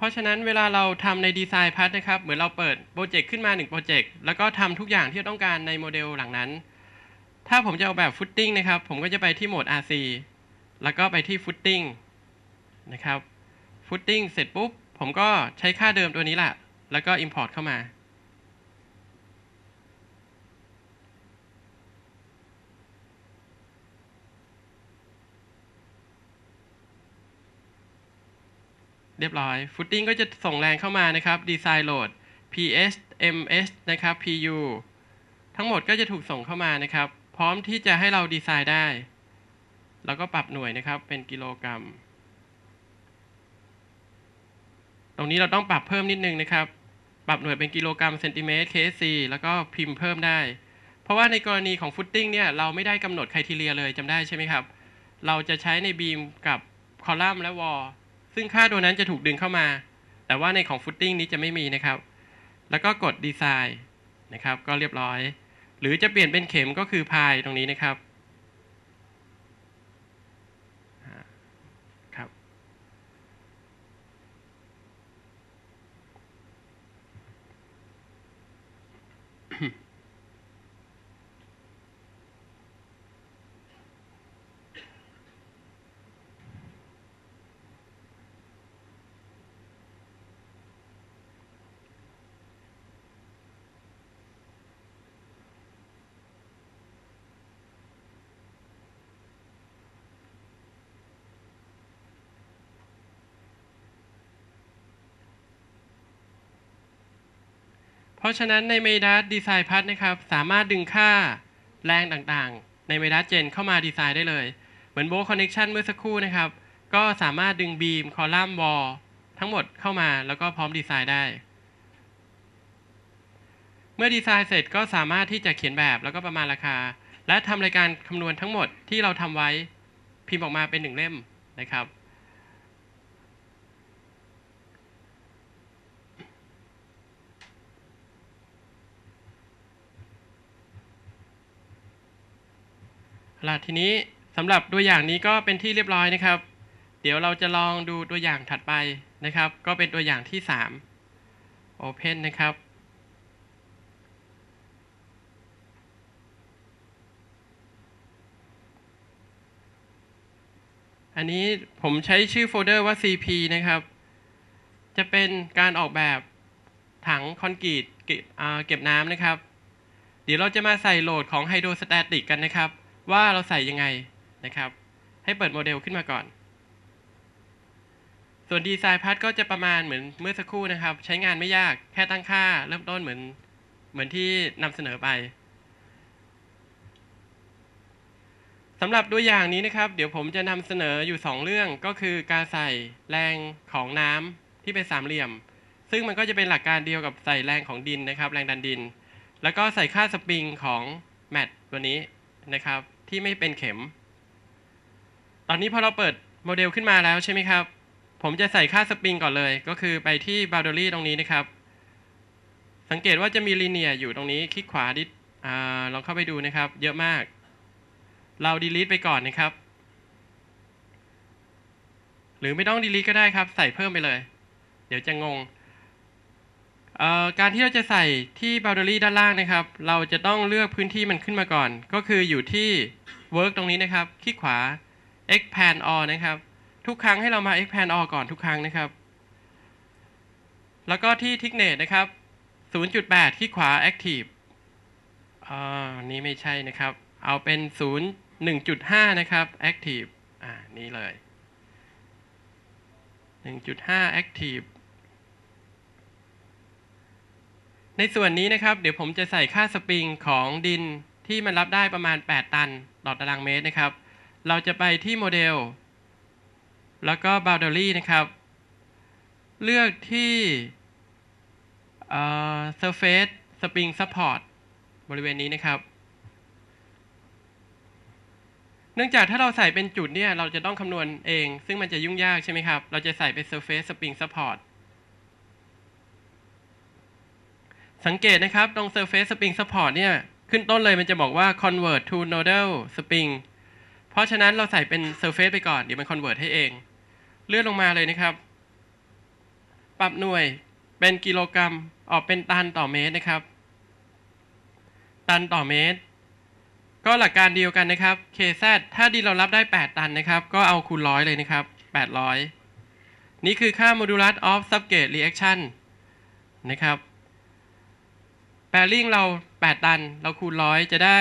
เพราะฉะนั้นเวลาเราทำในดีไซน์พาร์ทนะครับ เหมือนเราเปิดโปรเจกต์ขึ้นมา1โปรเจกต์ แล้วก็ทำทุกอย่างที่ต้องการในโมเดลหลังนั้น ถ้าผมจะเอาแบบฟุตติ้งนะครับ ผมก็จะไปที่โหมด RC แล้วก็ไปที่ฟุตติ้งนะครับฟุตติ้งเสร็จปุ๊บ ผมก็ใช้ค่าเดิมตัวนี้แหละ แล้วก็ Import เข้ามาเรียบร้อยฟุตติ้งก็จะส่งแรงเข้ามานะครับ ดีไซน์โหลด ps ms นะครับ pu ทั้งหมดก็จะถูกส่งเข้ามานะครับ พร้อมที่จะให้เราดีไซน์ได้ แล้วก็ปรับหน่วยนะครับ เป็นกิโลกรัม ตรงนี้เราต้องปรับเพิ่มนิดนึงนะครับ ปรับหน่วยเป็นกิโลกรัมเซนติเมตรเซีแล้วก็พิมพ์เพิ่มได้ เพราะว่าในกรณีของฟุตติ้งเนี่ยเราไม่ได้กำหนดคุณทีเรียเลยจำได้ใช่ไหมครับ เราจะใช้ในบีมกับคอลัมน์และวอลซึ่งค่าตัวนั้นจะถูกดึงเข้ามา แต่ว่าในของฟุตติ้งนี้จะไม่มีนะครับ แล้วก็กดดีไซน์นะครับ ก็เรียบร้อย หรือจะเปลี่ยนเป็นเข็มก็คือพายตรงนี้นะครับเพราะฉะนั้นในเมดัสดีไซน์พั t นะครับ สามารถดึงค่าแรงต่างๆ ในเมดัสเจนเข้ามาดีไซน์ได้เลย เหมือนบว์คอนเน็กชันเมื่อสักครู่นะครับ ก็สามารถดึงบีมคอลัมน์วอลทั้งหมดเข้ามาแล้วก็พร้อมดีไซน์ได้ เมื่อดีไซน์เสร็จก็สามารถที่จะเขียนแบบแล้วก็ประมาณราคา และทำรายการคำนวณทั้งหมดที่เราทำไว้ พิมพ์ออกมาเป็นหนึ่งเล่มนะครับล่ะทีนี้สำหรับตัวอย่างนี้ก็เป็นที่เรียบร้อยนะครับ เดี๋ยวเราจะลองดูตัวอย่างถัดไปนะครับ ก็เป็นตัวอย่างที่ 3 Open นะครับ อันนี้ผมใช้ชื่อโฟลเดอร์ว่า CP นะครับ จะเป็นการออกแบบถังคอนกรีตเก็บน้ำนะครับ เดี๋ยวเราจะมาใส่โหลดของไฮโดรสแตติกกันนะครับว่าเราใส่ยังไงนะครับ ให้เปิดโมเดลขึ้นมาก่อน ส่วนดีไซน์พาร์ทก็จะประมาณเหมือนเมื่อสักครู่นะครับ ใช้งานไม่ยากแค่ตั้งค่าเริ่มต้นเหมือน เหมือนที่นำเสนอไปสำหรับตัวอย่างนี้นะครับ เดี๋ยวผมจะนำเสนออยู่ 2 เรื่องก็คือการใส่แรงของน้ำที่เป็นสามเหลี่ยม ซึ่งมันก็จะเป็นหลักการเดียวกับใส่แรงของดินนะครับ แรงดันดิน แล้วก็ใส่ค่าสปริงของแมตตัวนี้นะครับที่ไม่เป็นเข็ม ตอนนี้พอเราเปิดโมเดลขึ้นมาแล้วใช่ไหมครับ ผมจะใส่ค่าสปริงก่อนเลย ก็คือไปที่บา u ดอรี่ตรงนี้นะครับ สังเกตว่าจะมีลีเนียอยู่ตรงนี้ คลิกขวาดิลองเข้าไปดูนะครับ เยอะมาก เราดีล t ทไปก่อนนะครับ หรือไม่ต้องดีล t ทก็ได้ครับ ใส่เพิ่มไปเลย เดี๋ยวจะงงการที่เราจะใส่ที่ boundary ด้านล่างนะครับ เราจะต้องเลือกพื้นที่มันขึ้นมาก่อน ก็คืออยู่ที่ work ตรงนี้นะครับ คลิกขวา expand all นะครับ ทุกครั้งให้เรามา expand all ก่อนทุกครั้งนะครับ แล้วก็ที่ thickness นะครับ 0.8คลิกขวา active อ๋อ นี้ไม่ใช่นะครับ เอาเป็น 0 1.5นะครับ active อ่า นี้เลย 1.5 active ในส่วนนี้นะครับ เดี๋ยวผมจะใส่ค่าสปริงของดินที่มันรับได้ประมาณ 8 ตันต่อตารางเมตรนะครับ เราจะไปที่โมเดล แล้วก็บาวเดอรี่นะครับ เลือกที่เอ่อ surface spring support บริเวณนี้นะครับ เนื่องจากถ้าเราใส่เป็นจุดเนี่ย เราจะต้องคำนวณเอง ซึ่งมันจะยุ่งยากใช่ไหมครับ เราจะใส่เป็น surface spring support สังเกตนะครับตรง Surface Spring Support เนี่ยขึ้นต้นเลยมันจะบอกว่า convert to nodal spring เพราะฉะนั้นเราใส่เป็น Surface ไปก่อน เดี๋ยวมัน convert ให้เอง เลื่อนลงมาเลยนะครับ ปรับหน่วยเป็นกิโลกรัมออกเป็นตันต่อเมตรนะครับ ตันต่อเมตร ก็หลักการเดียวกันนะครับ KZ ถ้าดีเรารับได้ 8 ตันนะครับ ก็เอาคูณร้อยเลยนะครับ 800 นี่คือค่า modulus of s u b g r a t e reaction นะครับแลริ่งเรา 8 ตัน เราคูณร้อยจะได้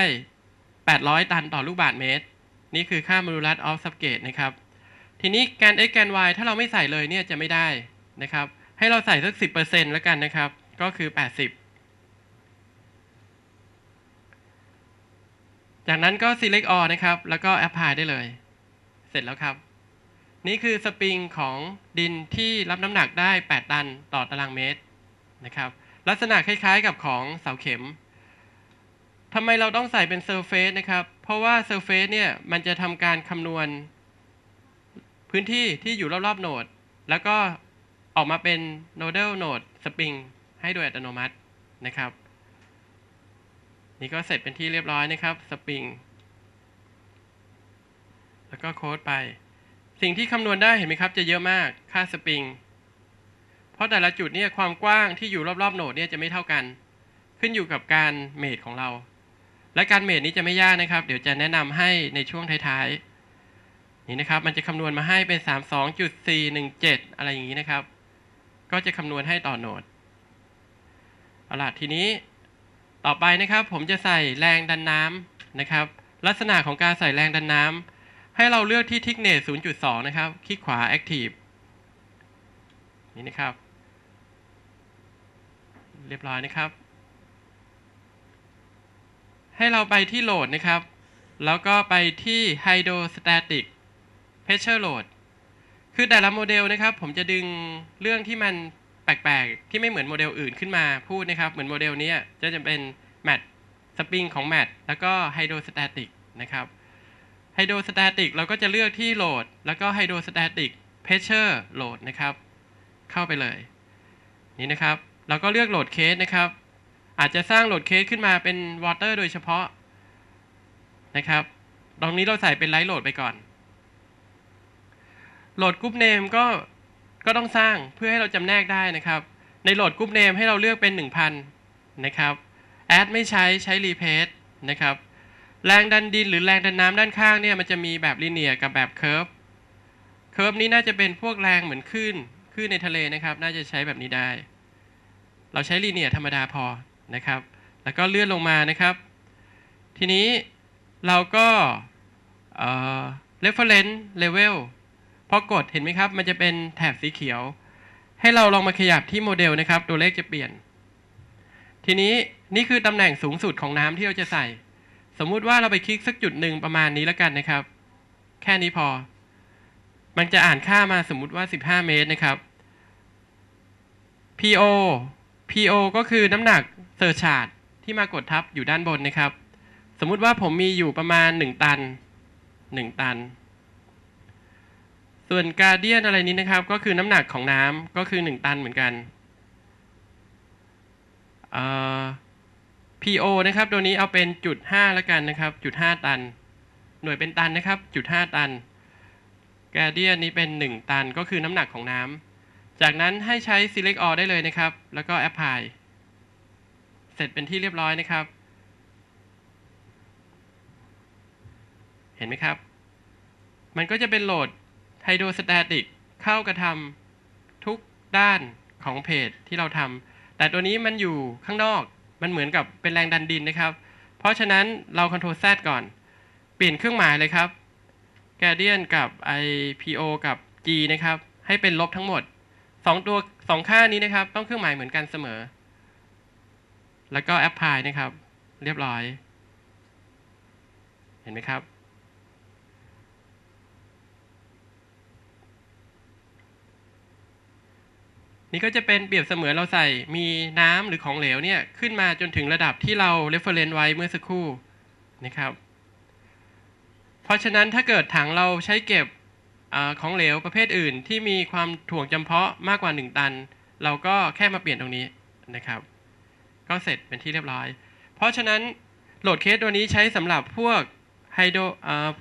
800 ตันต่อลูกบาศก์เมตร นี่คือค่าโมดูลัสออฟสับเกตนะครับ ทีนี้ แกน x แกน y ถ้าเราไม่ใส่เลยเนี่ยจะไม่ได้นะครับ ให้เราใส่สัก 10%แล้วกันนะครับ ก็คือ 80 จากนั้นก็ select all นะครับ แล้วก็ apply ได้เลย เสร็จแล้วครับ นี่คือสปริงของดินที่รับน้ำหนักได้ 8 ตันต่อตารางเมตรนะครับลักษณะคล้ายๆ กับของเสาเข็ม ทำไมเราต้องใส่เป็นเซอร์เฟนะครับ เพราะว่าเซอร์เฟเนี่ยมันจะทำการคำนวณ พื้นที่ที่อยู่รอบ ๆโนด แล้วก็ออกมาเป็น nodal node spring ให้โดยอัตโนมัตินะครับ นี่ก็เสร็จเป็นที่เรียบร้อยนะครับ spring แล้วก็โค้ดไป สิ่งที่คำนวณได้เห็นไหมครับ จะเยอะมาก ค่า spring เพราะแต่ละจุดเนี่ยความกว้างที่อยู่รอบๆโหนดเนี่ยจะไม่เท่ากัน ขึ้นอยู่กับการเมดของเรา และการเมดนี้จะไม่ยากนะครับ เดี๋ยวจะแนะนำให้ในช่วงท้ายๆนี่นะครับ มันจะคำนวณมาให้เป็น 32.417 อะไรอย่างนี้นะครับ ก็จะคำนวณให้ต่อโหนดเอาล่ะทีนี้ต่อไปนะครับ ผมจะใส่แรงดันน้ำนะครับ ลักษณะของการใส่แรงดันน้ำ ให้เราเลือกที่ทิกเนต0.2นะครับคลิกขวา Active นี่นะครับเรียบร้อยนะครับ ให้เราไปที่โหลดนะครับ แล้วก็ไปที่ hydrostatic pressure load คือแต่ละโมเดลนะครับ ผมจะดึงเรื่องที่มัน แปลกๆที่ไม่เหมือนโมเดลอื่นขึ้นมาพูดนะครับ เหมือนโมเดลนี้จะจะเป็นแมทสปริงของแม t แล้วก็ไฮโดรส t ตติกนะครับ ไฮโดรส t ตติกเราก็จะเลือกที่โหลด แล้วก็ไฮโดรส t ตติกเพชเชอร์โหลดนะครับ เข้าไปเลย นี่นะครับแล้วก็เลือกโหลดเคสนะครับ อาจจะสร้างโหลดเคสขึ้นมาเป็นวอเตอร์โดยเฉพาะนะครับ ตรงนี้เราใส่เป็นไลท์โหลดไปก่อน โหลดกรุ๊ปเนมก็ ก็ต้องสร้างเพื่อให้เราจำแนกได้นะครับ ในโหลดกรุ๊ปเนมให้เราเลือกเป็น 1000 นะครับ แอดไม่ใช้ใช้รีเพสนะครับ แรงดันดินหรือแรงดันน้ำด้านข้างเนี่ยมันจะมีแบบลิเนียกับแบบเคิร์ฟ เคิร์ฟนี้น่าจะเป็นพวกแรงเหมือนขึ้นขึ้นในทะเลนะครับน่าจะใช้แบบนี้ได้เราใช้ลีเนียธรรมดาพอนะครับ แล้วก็เลื่อนลงมานะครับ ทีนี้เราก็เรฟเฟอร์เรนซ์เลเวลพอกดเห็นไหมครับ มันจะเป็นแถบสีเขียว ให้เราลองมาขยับที่โมเดลนะครับ ตัวเลขจะเปลี่ยน ทีนี้นี่คือตำแหน่งสูงสุดของน้ำที่เราจะใส่ สมมุติว่าเราไปคลิกสักจุดหนึ่งประมาณนี้แล้วกันนะครับ แค่นี้พอ มันจะอ่านค่ามาสมมุติว่า 15 เมตรนะครับ PO PO ก็คือน้ำหนักเซอร์ชาร์ดที่มากดทับอยู่ด้านบนนะครับ สมมุติว่าผมมีอยู่ประมาณ 1 ตัน 1 ตัน ส่วนกาเดียนอะไรนี้นะครับก็คือน้ำหนักของน้ำก็คือ 1ตันเหมือนกัน PO นะครับตัวนี้เอาเป็นจุด5าละกันนะครับจุด5ตันหน่วยเป็นตันนะครับจุด5ตันแกเดียนนี้เป็น 1 ตันก็คือน้ำหนักของน้ำจากนั้นให้ใช้ select all ได้เลยนะครับ แล้วก็ apply เสร็จเป็นที่เรียบร้อยนะครับ เห็นไหมครับ มันก็จะเป็นโหลด hydrostatic เข้ากระทำทุกด้านของเพจที่เราทำ แต่ตัวนี้มันอยู่ข้างนอก มันเหมือนกับเป็นแรงดันดินนะครับ เพราะฉะนั้นเรา Ctrl o n o set ก่อน เปลี่ยนเครื่องหมายเลยครับ Gradient กับ IPO กับ G นะครับ ให้เป็นลบทั้งหมดสองตัวสองค่านี้นะครับ ต้องเครื่องหมายเหมือนกันเสมอ แล้วก็แอปพลายนะครับ เรียบร้อย เห็นไหมครับ นี่ก็จะเป็นเปรียบเสมือนเราใส่มีน้ำหรือของเหลวเนี่ย ขึ้นมาจนถึงระดับที่เรา reference ไว้เมื่อสักครู่นะครับ เพราะฉะนั้นถ้าเกิดถังเราใช้เก็บของเหลวประเภทอื่นที่มีความถ่วงจำเพาะมากกว่า 1 ตัน เราก็แค่มาเปลี่ยนตรงนี้นะครับ ก็เสร็จเป็นที่เรียบร้อย เพราะฉะนั้น โหลดเคสตัวนี้ใช้สำหรับพวกไฮโดร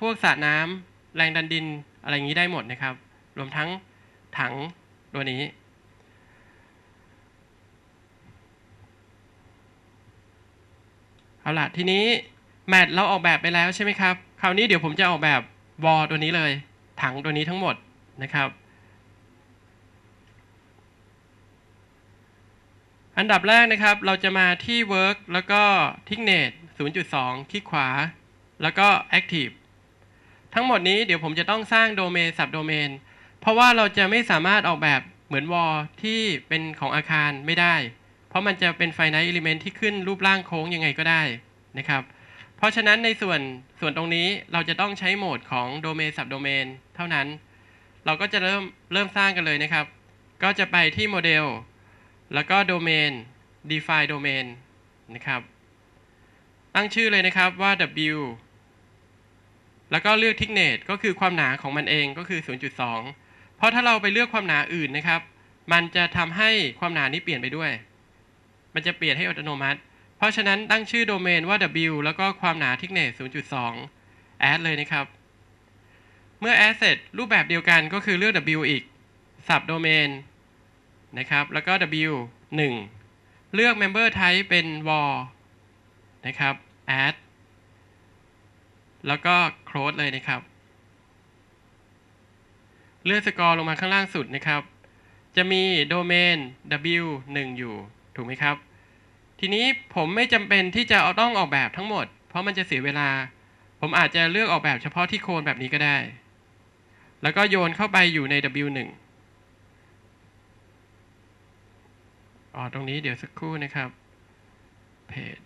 พวกสระน้ำแรงดันดินอะไรอย่างนี้ได้หมดนะครับ รวมทั้งถังตัวนี้เอาละทีนี้ แมทเราออกแบบไปแล้วใช่ไหมครับ คราวนี้เดี๋ยวผมจะออกแบบวอลตัวนี้เลยถังตัวนี้ทั้งหมดนะครับ อันดับแรกนะครับเราจะมาที่ work แล้วก็ ticknet 0.2 คลิกขวา แล้วก็ active ทั้งหมดนี้เดี๋ยวผมจะต้องสร้างโดเมนสับโดเมน เพราะว่าเราจะไม่สามารถออกแบบเหมือนวอลที่เป็นของอาคารไม่ได้ เพราะมันจะเป็นไฟ n น t e อิเลเมนที่ขึ้นรูปร่างโค้งยังไงก็ได้นะครับเพราะฉะนั้นในส่วนส่วนตรงนี้เราจะต้องใช้โหมดของโดเมนสับโดเมน เท่านั้น เราก็จะเริ่มเริ่มสร้างกันเลยนะครับ ก็จะไปที่โมเดล แล้วก็โดเมน define domain นะครับตั้งชื่อเลยนะครับว่า w แล้วก็เลือก thickness ก็คือความหนาของมันเองก็คือ 0.2 เพราะถ้าเราไปเลือกความหนาอื่นนะครับ มันจะทำให้ความหนานี้เปลี่ยนไปด้วย มันจะเปลี่ยนให้อัตโนมัติเพราะฉะนั้นตั้งชื่อโดเมนว่า w แล้วก็ความหนาทิกเนส0.2 add เลยนะครับ เมื่อ add เสร็จรูปแบบเดียวกันก็คือเลือก w อีกสับโดเมน นะครับ แล้วก็ w 1 เลือก member type เป็น wall นะครับ add แล้วก็ close เลยนะครับ เลื่อนสกอร์ลงมาข้างล่างสุดนะครับจะมีโดเมน w 1 อยู่ถูกไหมครับทีนี้ผมไม่จำเป็นที่จะเอาต้องออกแบบทั้งหมด เพราะมันจะเสียเวลา ผมอาจจะเลือกออกแบบเฉพาะที่โคนแบบนี้ก็ได้ แล้วก็โยนเข้าไปอยู่ใน W1 อ๋อตรงนี้เดี๋ยวสักครู่นะครับเพจ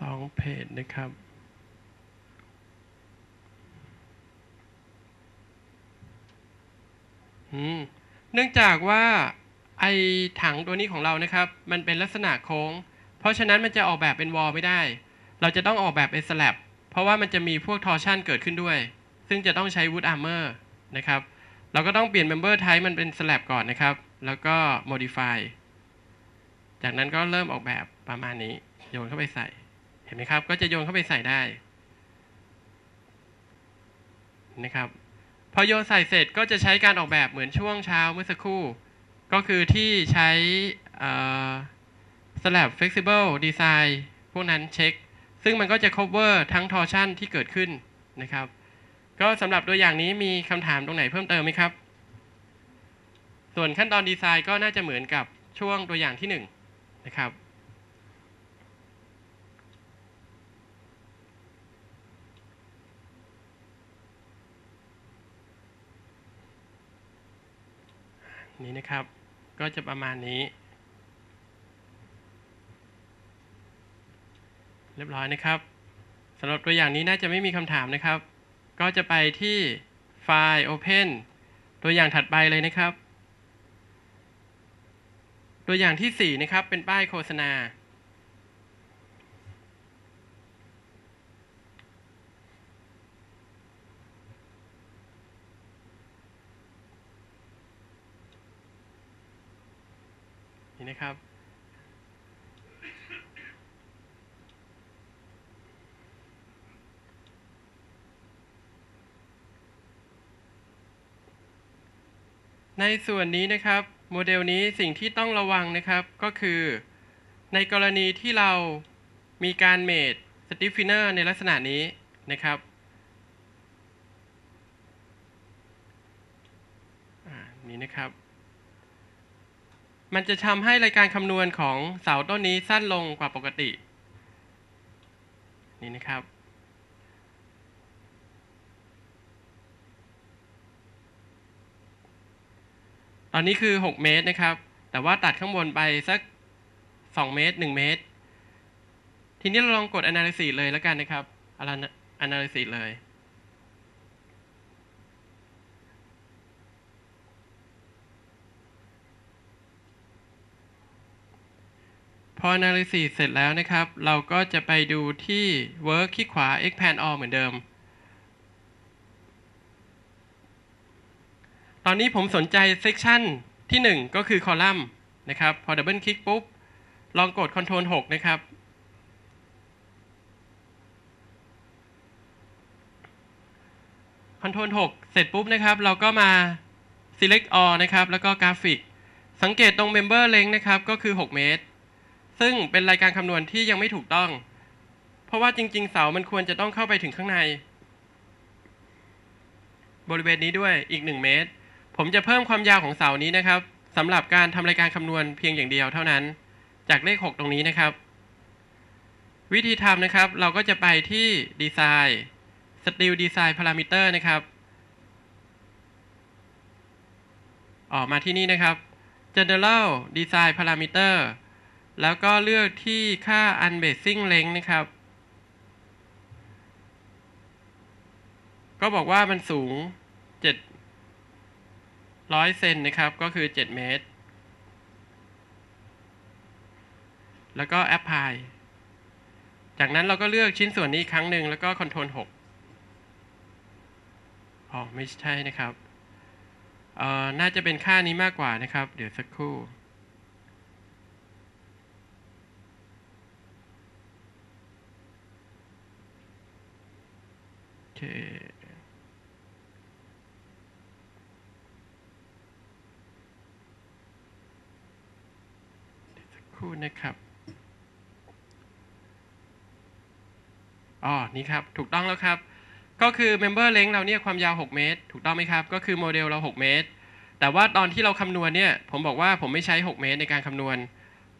สองเพจนะครับ เนื่องจากว่า ไอถังตัวนี้ของเรานะครับ มันเป็นลักษณะโค้ง เพราะฉะนั้นมันจะออกแบบเป็นวอลไม่ได้ เราจะต้องออกแบบเป็นสลับ เพราะว่ามันจะมีพวกทอร์ชันเกิดขึ้นด้วย ซึ่งจะต้องใช้วูดอาร์เมอร์นะครับ เราก็ต้องเปลี่ยนเมมเบอร์ไทป์มันเป็นสลับก่อนนะครับ แล้วก็โมดิฟาย จากนั้นก็เริ่มออกแบบประมาณนี้ โยนเข้าไปใส่ห็นไหมครับ ก็จะโยนเข้าไปใส่ได้ นะครับ พอโยนใส่เสร็จก็จะใช้การออกแบบเหมือนช่วงเช้าเมื่อสักครู่ ก็คือที่ใช้สลับ flexible design พวกนั้นเช็ค ซึ่งมันก็จะ cover ทั้ง torsion ที่เกิดขึ้นนะครับ ก็สำหรับตัวอย่างนี้มีคำถามตรงไหนเพิ่มเติมไหมครับ ส่วนขั้นตอนดีไซน์ก็น่าจะเหมือนกับช่วงตัวอย่างที่1นนะครับนี้นะครับ ก็จะประมาณนี้ เรียบร้อยนะครับสำหรับตัวอย่างนี้น่าจะไม่มีคำถามนะครับ ก็จะไปที่ไฟล์ Open ตัวอย่างถัดไปเลยนะครับ ตัวอย่างที่4นะครับ เป็นป้ายโฆษณานะครับ ในส่วนนี้นะครับ โมเดลนี้สิ่งที่ต้องระวังนะครับ ก็คือในกรณีที่เรามีการเมดสติฟฟิเนอร์ในลักษณะนี้นะครับ นี่นะครับมันจะทำให้รายการคำนวณของเสาต้นนี้สั้นลงกว่าปกติ นี่นะครับ ตอนนี้คือ 6 เมตรนะครับ แต่ว่าตัดข้างบนไปสัก 2 เมตร 1 เมตร ทีนี้เราลองกด Analysis เลยแล้วกันนะครับอ Analysis เลยพอ analysis เสร็จแล้วนะครับ เราก็จะไปดูที่ work คลิกขวา expand all เหมือนเดิม ตอนนี้ผมสนใจ section ที่ 1 ก็คือคอลัมน์นะครับ พอ double click ปุ๊บ ลองกด control 6 นะครับ control 6 เสร็จปุ๊บนะครับ เราก็มา select all นะครับ แล้วก็กราฟิกสังเกตตรง member length นะครับ ก็คือ6เมตรซึ่งเป็นรายการคำนวณที่ยังไม่ถูกต้อง เพราะว่าจริง ๆ เสามันควรจะต้องเข้าไปถึงข้างใน บริเวณนี้ด้วยอีก 1 เมตร ผมจะเพิ่มความยาวของเสานี้นะครับสำหรับการทำรายการคำนวณเพียงอย่างเดียวเท่านั้น จากเลข 6 ตรงนี้นะครับ วิธีทำนะครับ เราก็จะไปที่ดีไซน์สติลดีไซน์พารามิเตอร์นะครับ ออกมาที่นี่นะครับ General Design Parameter แล้วก็เลือกที่ค่า unbasing length นะครับ ก็บอกว่ามันสูง 700 เซนนะครับ ก็คือ 7 เมตร แล้วก็ apply จากนั้นเราก็เลือกชิ้นส่วนนี้ครั้งหนึ่งแล้วก็ control 6 อ๋อ ไม่ใช่นะครับ เอ่อ น่าจะเป็นค่านี้มากกว่านะครับ เดี๋ยวสักครู่คสักคู่นะครับ อ๋อ นี่ครับ ถูกต้องแล้วครับ ก็คือเมมเบอร์เล t งเราเนี่ย ความยาว 6 เมตร ถูกต้องไหมครับ ก็คือโมเดลเรา 6 เมตร แต่ว่าตอนที่เราคำนวณเนี่ย ผมบอกว่าผมไม่ใช้ 6 เมตรในการคำนวณ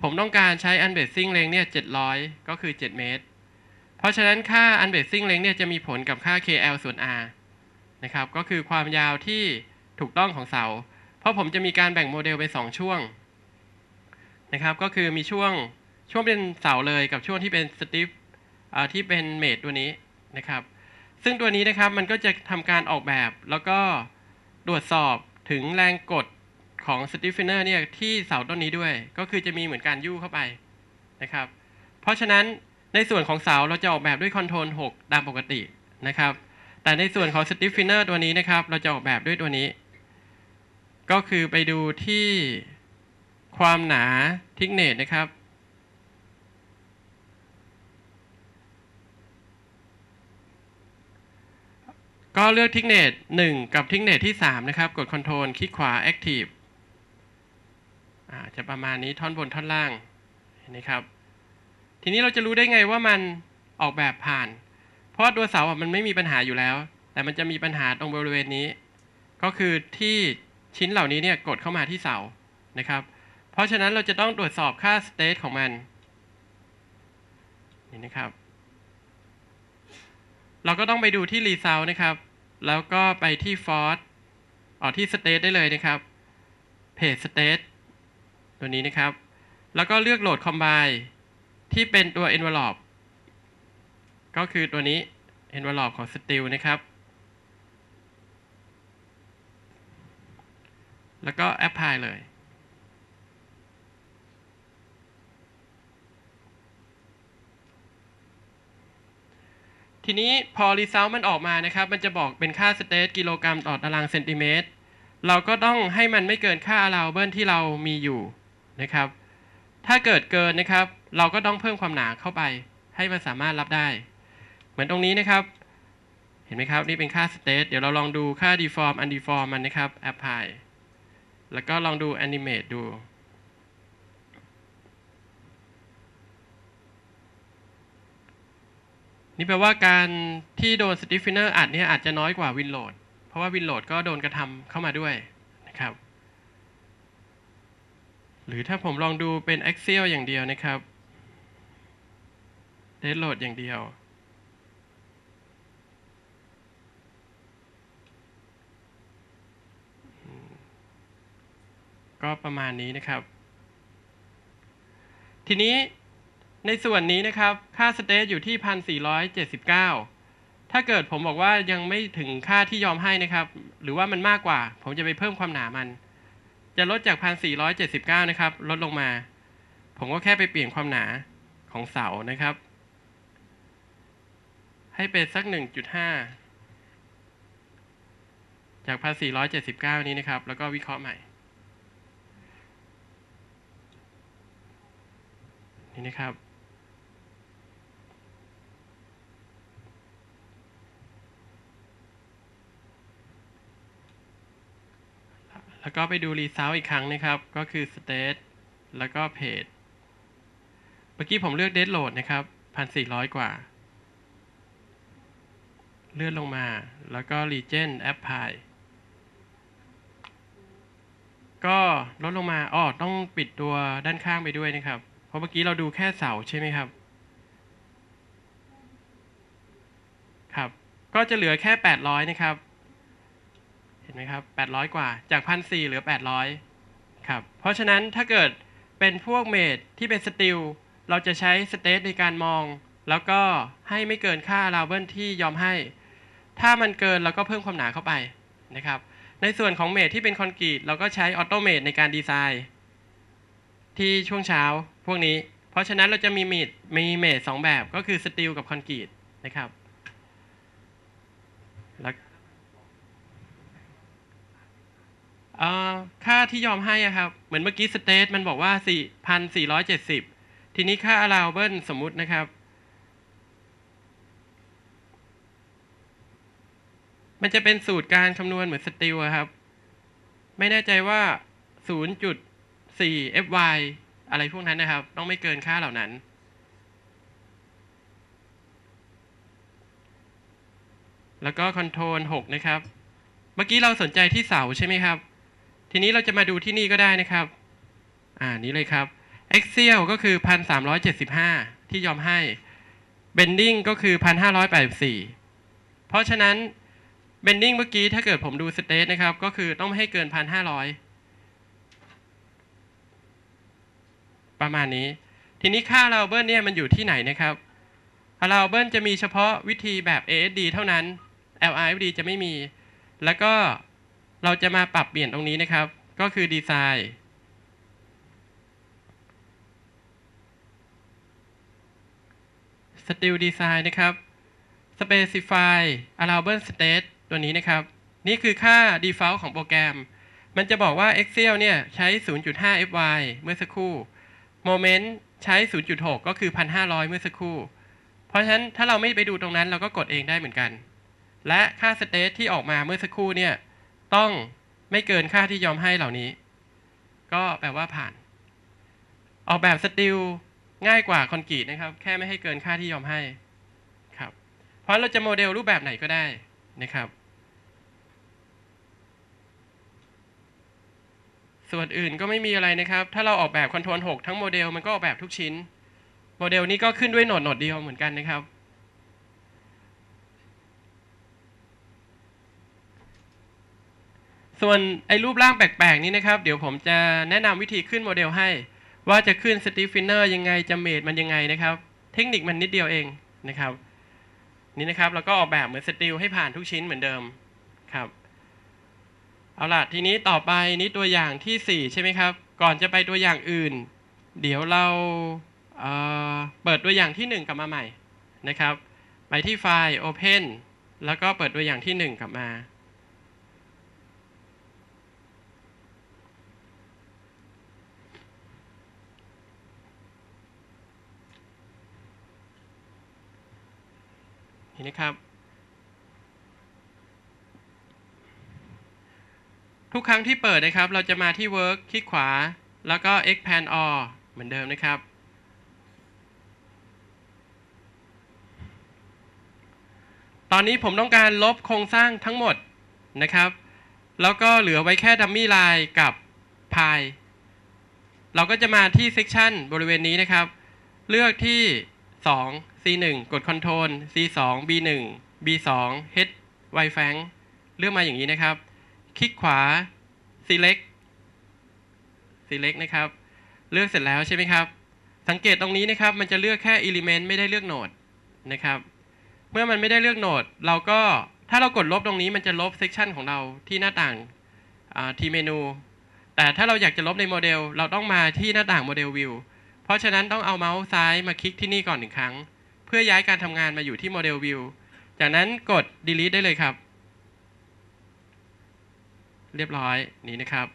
ผมต้องการใช้อันเบสซิ่งเลงเนี่ย 700 ก็คือ 7 เมตรเพราะฉะนั้น ค่า u n b เ a ส i n g length เนี่ยจะมีผลกับค่า KL ส่วน R นะครับ ก็คือความยาวที่ถูกต้องของเสา เพราะผมจะมีการแบ่งโมเดลเป็น2ช่วง นะครับ ก็คือมีช่วงช่วงเป็นเสาเลยกับช่วงที่เป็นสติฟที่เป็นเมดตัวนี้นะครับซึ่งตัวนี้นะครับมันก็จะทำการออกแบบแล้วก็ตรวจสอบถึงแรงกดของสติฟเฟเนอร์เนี่ยที่เสาต้นนี้ด้วย ก็คือจะมีเหมือนการยู่เข้าไปนะครับ เพราะฉะนั้นในส่วนของเสาเราจะออกแบบด้วยคอนโทรล6ตามปกตินะครับแต่ในส่วนของสติฟฟิเนอร์ตัวนี้นะครับ เราจะออกแบบด้วยตัวนี้ ก็คือไปดูที่ความหนาทิกเนตนะครับ ก็เลือกทิกเนต1กับทิกเนตที่ 3 นะครับ กดคอนโทรลคลิกขวา Active จะประมาณนี้ท่อนบนท่อนล่างนี่ครับทีนี้เราจะรู้ได้ไงว่ามันออกแบบผ่าน เพราะตัวเสาอ่ะมันไม่มีปัญหาอยู่แล้ว แต่มันจะมีปัญหาตรงบริเวณนี้ ก็คือที่ชิ้นเหล่านี้เนี่ยกดเข้ามาที่เสานะครับ เพราะฉะนั้นเราจะต้องตรวจสอบค่าสเตทของมัน นี่นะครับ เราก็ต้องไปดูที่ e ี u l t นะครับ แล้วก็ไปที่ฟอร์สออกที่สเตทได้เลยนะครับ เพจสเตทตัวนี้นะครับ แล้วก็เลือกโหลดคอมไบ n e ที่เป็นตัว envelope ก็คือตัวนี้ envelope ของ steel นะครับ แล้วก็ apply เลย ทีนี้พอ result มันออกมานะครับ มันจะบอกเป็นค่า state กิโลกรัมต่อตารางเซนติเมตร เราก็ต้องให้มันไม่เกินค่า allowable ที่เรามีอยู่นะครับ ถ้าเกิดเกินนะครับเราก็ต้องเพิ่มความหนาเข้าไปให้มันสามารถรับได้ เหมือนตรงนี้นะครับ เห็นไหมครับนี่เป็นค่า state เดี๋ยวเราลองดูค่า deform undeform มันนะครับ apply แล้วก็ลองดู animate ดู นี่แปลว่าการที่โดนสติฟ f e เ e อร์อัดเนี่ยอาจจะน้อยกว่าวินโหลดเพราะว่าวินโหลดก็โดนกระทำเข้ามาด้วยนะครับ หรือถ้าผมลองดูเป็น a x i a l อย่างเดียวนะครับเดสโหลดอย่างเดียว ก็ประมาณนี้นะครับ ทีนี้ในส่วนนี้นะครับ ค่าสเตทอยู่ที่พันสี่ร้อยเจ็ดสิบเก้า ถ้าเกิดผมบอกว่ายังไม่ถึงค่าที่ยอมให้นะครับ หรือว่ามันมากกว่า ผมจะไปเพิ่มความหนามัน จะลดจากพันสี่ร้อยเจ็ดสิบเก้านะครับ ลดลงมา ผมก็แค่ไปเปลี่ยนความหนาของเสานะครับให้เป็นสัก 1.5 จากภาษีก7 9นี้นะครับ แล้วก็วิเคราะห์ใหม่ นี่นะครับ แล้วก็ไปดูรีซาวอีกครั้งนะครับ ก็คือ state แล้วก็ page เมื่อกี้ผมเลือก dead load นะครับ 1,400 กว่าเลื่อนลงมา แล้วก็ region apply ก็ลดลงมา อ๋อ ต้องปิดตัวด้านข้างไปด้วยนะครับ เพราะเมื่อกี้เราดูแค่เสาใช่ไหมครับ ครับ ก็จะเหลือแค่ 800 นะครับ เห็นไหมครับ 800 กว่า จากพันสี่เหลือ 800ครับ เพราะฉะนั้นถ้าเกิดเป็นพวกเมดที่เป็นสติลเราจะใช้สเตทในการมอง แล้วก็ให้ไม่เกินค่าลาเวลที่ยอมให้ถ้ามันเกิน เราก็เพิ่มความหนาเข้าไปนะครับ ในส่วนของเมทที่เป็นคอนกรีตเราก็ใช้ออโตเมทในการดีไซน์ ที่ช่วงเช้าพวกนี้ เพราะฉะนั้นเราจะมีเมทมีเมทสองแบบก็คือสตีลกับคอนกรีตนะครับแล้วค่าที่ยอมให้ะครับ เหมือนเมื่อกี้สเตทมันบอกว่า4,470 ทีนี้ค่า allowable สมมุตินะครับมันจะเป็นสูตรการคำนวณเหมือนสติลครับ ไม่แน่ใจว่า 0.4 fy อะไรพวกนั้นนะครับ ต้องไม่เกินค่าเหล่านั้น แล้วก็คอนโทรล 6 นะครับ เมื่อกี้เราสนใจที่เสาใช่ไหมครับ ทีนี้เราจะมาดูที่นี่ก็ได้นะครับ อ่านี้เลยครับเ x ีย l ก็คือ 1375 ที่ยอมให้ bending ก็คือ 1584 เพราะฉะนั้นเบนดิ้งเมื่อกี้ถ้าเกิดผมดูสเตตนะครับ ก็คือต้องไม่ให้เกินพันห้าร้อยประมาณนี้ ทีนี้ค่าราเบิร์นเนี่ยมันอยู่ที่ไหนนะครับราเบิร์นจะมีเฉพาะวิธีแบบ ASD เท่านั้น l i f d จะไม่มี แล้วก็เราจะมาปรับเปลี่ยนตรงนี้นะครับ ก็คือดีไซน์สติลดีไซน์นะครับ Specify ะลาวเบิร์นสเตทตัวนี้นะครับ นี่คือค่า default ของโปรแกรม มันจะบอกว่า Excel เนี่ยใช้ 0.5 fy เมื่อสักครู่ moment ใช้ 0.6 ก็คือ 1,500 เมื่อสักครู่ เพราะฉะนั้นถ้าเราไม่ไปดูตรงนั้นเราก็กดเองได้เหมือนกัน และค่า state ที่ออกมาเมื่อสักครู่เนี่ย ต้องไม่เกินค่าที่ยอมให้เหล่านี้ ก็แปลว่าผ่าน ออกแบบสติลง่ายกว่าคอนกรีตนะครับ แค่ไม่ให้เกินค่าที่ยอมให้ ครับ เพราะเราจะโมเดลรูปแบบไหนก็ได้นะครับส่วนอื่นก็ไม่มีอะไรนะครับ ถ้าเราออกแบบคอนโทรล6ทั้งโมเดลมันก็ออกแบบทุกชิ้น โมเดลนี้ก็ขึ้นด้วยโหนดโหนดเดียวเหมือนกันนะครับ ส่วนไอ้รูปร่างแปลกๆนี้นะครับ เดี๋ยวผมจะแนะนำวิธีขึ้นโมเดลให้ ว่าจะขึ้นสตีฟฟินเนอร์ยังไงจะเมดมันยังไงนะครับ เทคนิคมันนิดเดียวเองนะครับ นี่นะครับ แล้วก็ออกแบบเหมือนสติลให้ผ่านทุกชิ้นเหมือนเดิมครับเอาล่ะ ทีนี้ต่อไปนี้ตัวอย่างที่ 4 ใช่ไหมครับ ก่อนจะไปตัวอย่างอื่น เดี๋ยวเราเเปิดตัวอย่างที่ 1 กลับมาใหม่ นะครับ ไปที่ไฟล์ Open แล้วก็เปิดตัวอย่างที่ 1 กลับมาเห็นไหมครับทุกครั้งที่เปิดนะครับ เราจะมาที่ work คลิกขวา แล้วก็ expand all เหมือนเดิมนะครับ ตอนนี้ผมต้องการลบโครงสร้างทั้งหมดนะครับ แล้วก็เหลือไว้แค่ดัมมี่ไลน์กับพายเราก็จะมาที่เซ c t ันบริเวณนี้นะครับ เลือกที่ 2 c 1กด control c 2 b 1 b 2 h wifi เลือกมาอย่างนี้นะครับคลิกขวา select select นะครับ เลือกเสร็จแล้วใช่ไหมครับ สังเกตตรงนี้นะครับมันจะเลือกแค่ element ไม่ได้เลือกโหนดนะครับ เมื่อมันไม่ได้เลือกโหนดเราก็ถ้าเรากดลบตรงนี้มันจะลบ section ของเราที่หน้าต่างที่เมนูแต่ถ้าเราอยากจะลบในโมเดล เราต้องมาที่หน้าต่างโมเดลวิวเพราะฉะนั้นต้องเอาเมาส์ซ้ายมาคลิกที่นี่ก่อนหนึ่งครั้ง เพื่อย้ายการทำงานมาอยู่ที่โมเดลวิวจากนั้นกด delete ได้เลยครับเรียบร้อยนี้นะครับ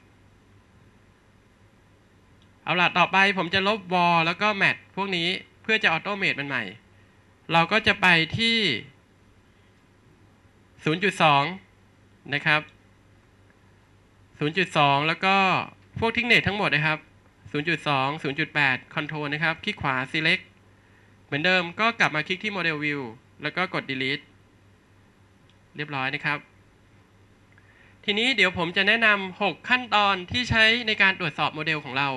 เอาล่ะ ต่อไปผมจะลบวอลแล้วก็แมทพวกนี้เพื่อจะออโตเมตมันใหม่ เราก็จะไปที่ 0.2 นะครับ 0.2 แล้วก็พวกทิงเนตทั้งหมดนะครับ 0.2 0.8 Control นะครับ คลิกขวา Select เหมือนเดิมก็กลับมาคลิกที่ Model View แล้วก็กด Delete เรียบร้อยนะครับทีนี้เดี๋ยวผมจะแนะนำ 6 ขั้นตอนที่ใช้ในการตรวจสอบโมเดลของเรา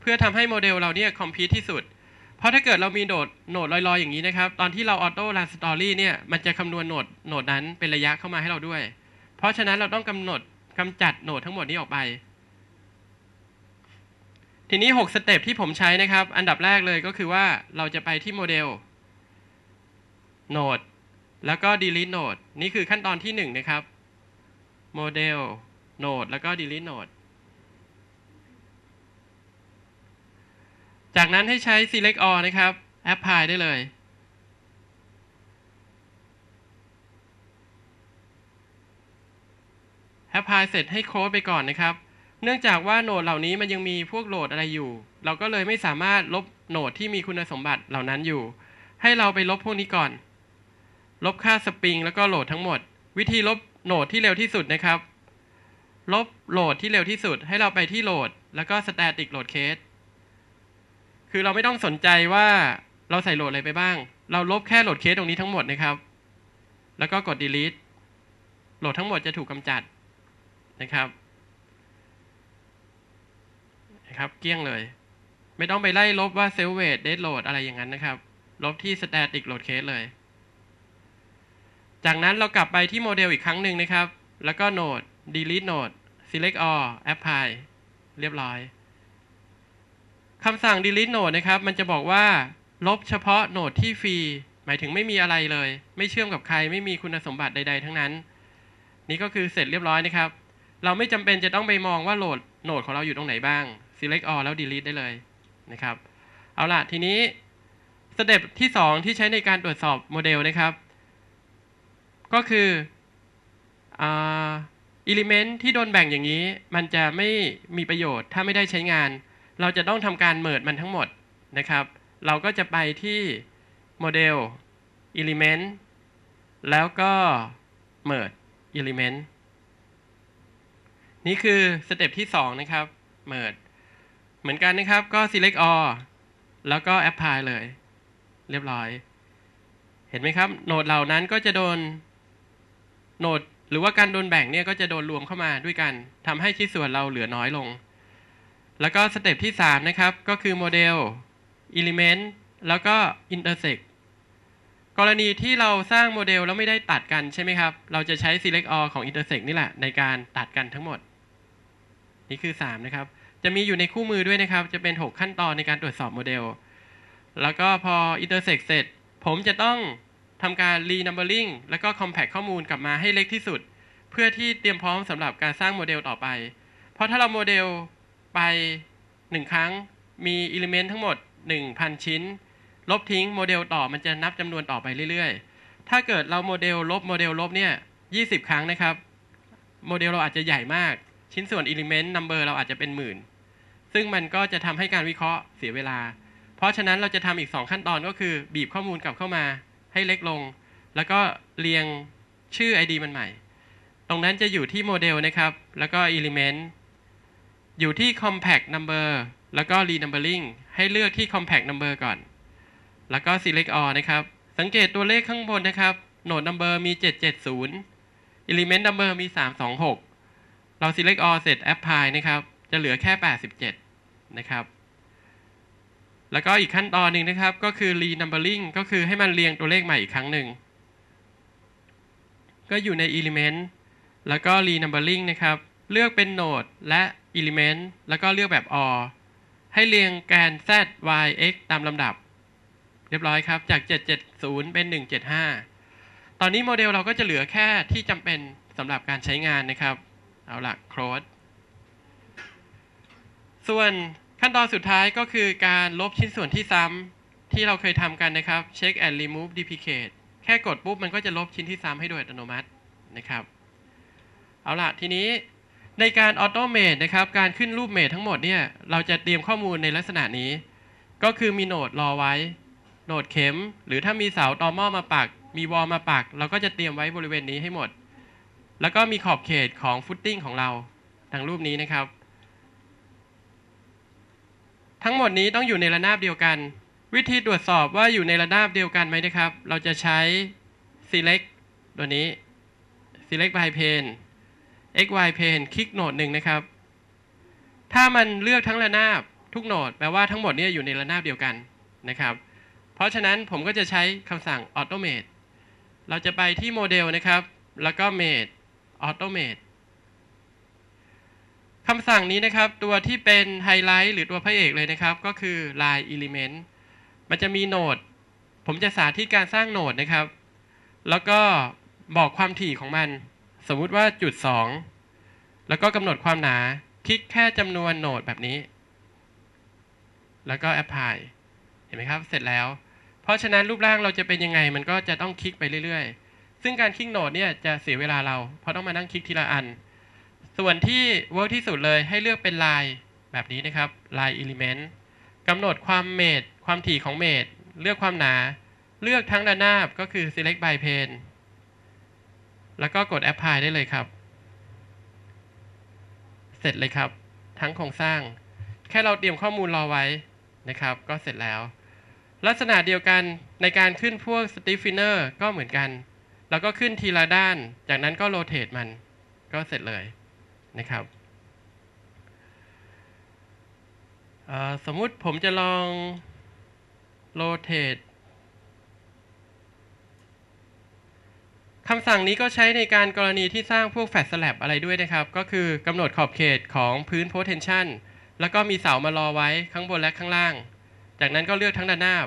เพื่อทำให้โมเดลเราเนี่ยคอมพต์ที่สุด เพราะถ้าเกิดเรามีโนดโหนดลอยๆ อย่างนี้นะครับ ตอนที่เราออโต้รันสตอรี่เนี่ย มันจะคำนวณโหนด โหนดนั้นเป็นระยะเข้ามาให้เราด้วย เพราะฉะนั้นเราต้องกำหนดกำจัดโหนดทั้งหมดนี้ออกไป ทีนี้ 6 สเต็ปที่ผมใช้นะครับ อันดับแรกเลยก็คือว่าเราจะไปที่โมเดล โหนด แล้วก็ delete node นี่คือขั้นตอนที่1นะครับโมเดลโนด แล้วก็ delete node จากนั้นให้ใช้ select all นะครับ apply ได้เลยแอพพลายเสร็จให้โค้ดไปก่อนนะครับ เนื่องจากว่าโนดเหล่านี้มันยังมีพวกโหลดอะไรอยู่ เราก็เลยไม่สามารถลบโนดที่มีคุณสมบัติเหล่านั้นอยู่ ให้เราไปลบพวกนี้ก่อน ลบค่าสปริงแล้วก็โหลดทั้งหมด วิธีลบโหลดที่เร็วที่สุดนะครับ ลบโหลดที่เร็วที่สุด ให้เราไปที่โหลดแล้วก็ static load case คือเราไม่ต้องสนใจว่าเราใส่โหลดอะไรไปบ้าง เราลบแค่โหลดเคสตรงนี้ทั้งหมดนะครับแล้วก็กด delete โหลดทั้งหมดจะถูกกำจัดนะครับนะครับ เกี้ยงเลย ไม่ต้องไปไล่ลบว่า self e i g t dead load อะไรอย่างนั้นนะครับลบที่ static load case เลยจากนั้นเรากลับไปที่โมเดลอีกครั้งหนึ่งนะครับ แล้วก็โนด delete node select all apply เรียบร้อย คำสั่ง delete node นะครับ มันจะบอกว่าลบเฉพาะโนดที่ฟรี หมายถึงไม่มีอะไรเลย ไม่เชื่อมกับใคร ไม่มีคุณสมบัติใดๆ ทั้งนั้น นี่ก็คือเสร็จเรียบร้อยนะครับ เราไม่จำเป็นจะต้องไปมองว่าโหลดโนดของเราอยู่ตรงไหนบ้าง select all แล้ว delete ได้เลยนะครับ เอาล่ะ ทีนี้สเต็ปที่2ที่ใช้ในการตรวจสอบโมเดลนะครับก็คืออิเลเมนต์ที่โดนแบ่งอย่างนี้ มันจะไม่มีประโยชน์ถ้าไม่ได้ใช้งาน เราจะต้องทำการเมิดมันทั้งหมดนะครับ เราก็จะไปที่โมเดลอิเลเมนต์แล้วก็มิดอิเลเมน n ์นี่คือสเต็ปที่2นะครับเ e r g ดเหมือนกันนะครับก็ select all แล้วก็ apply เลย เรียบร้อย เห็นไหมครับโนดเหล่านั้นก็จะโดนโหนดหรือว่าการโดนแบ่งเนี่ยก็จะโดนรวมเข้ามาด้วยกัน ทำให้ชิ้นส่วนเราเหลือน้อยลง แล้วก็สเต็ปที่ 3 นะครับ ก็คือโมเดล Element แล้วก็ Intersect กรณีที่เราสร้างโมเดลแล้วไม่ได้ตัดกันใช่ไหมครับ เราจะใช้ select all ของ intersect นี่แหละในการตัดกันทั้งหมด นี่คือ 3 นะครับ จะมีอยู่ในคู่มือด้วยนะครับ จะเป็น 6 ขั้นตอนในการตรวจสอบโมเดล แล้วก็พอ intersect เสร็จ ผมจะต้องทำการ renumbering แล้วก็ compact ข้อมูลกลับมาให้เล็กที่สุด เพื่อที่เตรียมพร้อมสำหรับการสร้างโมเดลต่อไป เพราะถ้าเราโมเดลไป 1 ครั้งมี element ทั้งหมด 1,000 ชิ้น ลบทิ้งโมเดลต่อมันจะนับจำนวนต่อไปเรื่อยๆ ถ้าเกิดเราโมเดลลบโมเดลลบเนี่ย20 ครั้งนะครับ โมเดลเราอาจจะใหญ่มาก ชิ้นส่วน element number เราอาจจะเป็นหมื่นซึ่งมันก็จะทำให้การวิเคราะห์เสียเวลา เพราะฉะนั้นเราจะทำอีก2ขั้นตอนก็คือบีบข้อมูลกลับเข้ามาให้เล็กลง แล้วก็เรียงชื่อ ID มันใหม่ ตรงนั้นจะอยู่ที่โมเดลนะครับแล้วก็ Element อยู่ที่ Compact Number แล้วก็ Renumbering ให้เลือกที่ Compact Number ก่อน แล้วก็ Select All นะครับ สังเกตตัวเลขข้างบนนะครับโหนด Number มี 770 Element Number มี 326 เรา Select All เสร็จ Apply นะครับ จะเหลือแค่ 87 นะครับแล้วก็อีกขั้นตอนหนึ่งนะครับก็คือ renumbering ก็คือให้มันเรียงตัวเลขใหม่อีกครั้งหนึ่ง ก็อยู่ใน element แล้วก็ renumbering นะครับ เลือกเป็น node และ element แล้วก็เลือกแบบ or ให้เรียงแกน z y x ตามลำดับ เรียบร้อยครับจาก 770 เป็น 175 ตอนนี้โมเดลเราก็จะเหลือแค่ที่จำเป็นสำหรับการใช้งานนะครับ เอาละ close ส่วนขั้นตอนสุดท้ายก็คือการลบชิ้นส่วนที่ซ้ำที่เราเคยทำกันนะครับ check and remove duplicate แค่กดปุ๊บมันก็จะลบชิ้นที่ซ้ำให้โดยอัตโนมัตินะครับ เอาล่ะ ทีนี้ในการออโตเมตนะครับ การขึ้นรูปเมททั้งหมดเนี่ย เราจะเตรียมข้อมูลในลักษณะนี้ ก็คือมีโนดรอไว้โนดเข็ม หรือถ้ามีเสาตอมอมาปัก มีวอลมาปัก เราก็จะเตรียมไว้บริเวณนี้ให้หมด แล้วก็มีขอบเขตของฟุตติ้งของเราดังรูปนี้นะครับทั้งหมดนี้ต้องอยู่ในระนาบเดียวกัน วิธีตรวจสอบว่าอยู่ในระนาบเดียวกันไหมนะครับ เราจะใช้ select ตัวนี้ select by plane x y plane คลิกโหนดหนึ่งนะครับ ถ้ามันเลือกทั้งระนาบทุกโหนด แปลว่าทั้งหมดนี้อยู่ในระนาบเดียวกันนะครับ เพราะฉะนั้นผมก็จะใช้คำสั่ง automate เราจะไปที่โมเดลนะครับ แล้วก็ mate automate คำสั่งนี้นะครับ ตัวที่เป็นไฮไลท์หรือตัวพระเอกเลยนะครับ ก็คือ line element มันจะมีโนดผมจะสาธิตการสร้างโนดนะครับ แล้วก็บอกความถี่ของมัน สมมุติว่าจุด2แล้วก็กำหนดความหนา คลิกแค่จำนวนโนดแบบนี้ แล้วก็ apply เห็นไหมครับ เสร็จแล้ว เพราะฉะนั้นรูปร่างเราจะเป็นยังไงมันก็จะต้องคลิกไปเรื่อยๆ ซึ่งการคลิกโนดเนี่ยจะเสียเวลาเราเพราะต้องมานั่งคลิกทีละอันส่วนที่เวิร์กที่สุดเลยให้เลือกเป็นลายแบบนี้นะครับลายอิเลเมนต์กำหนดความเมดความถี่ของเมดเลือกความหนา เลือกทั้งระนาบก็คือ select by plane แล้วก็กด apply ได้เลยครับ เสร็จเลยครับ ทั้งโครงสร้าง แค่เราเตรียมข้อมูลรอไว้นะครับ ก็เสร็จแล้ว ลักษณะเดียวกันในการขึ้นพวก stiffener ก็เหมือนกัน แล้วก็ขึ้นทีละด้าน จากนั้นก็ rotate มัน ก็เสร็จเลยนะครับสมมุติผมจะลอง rotate คำสั่งนี้ก็ใช้ในการกรณีที่สร้างพวกแฟลตสลับอะไรด้วยนะครับ ก็คือกำหนดขอบเขตของพื้น potential แล้วก็มีเสามารอไว้ข้างบนและข้างล่าง จากนั้นก็เลือกทั้งด้านหน้า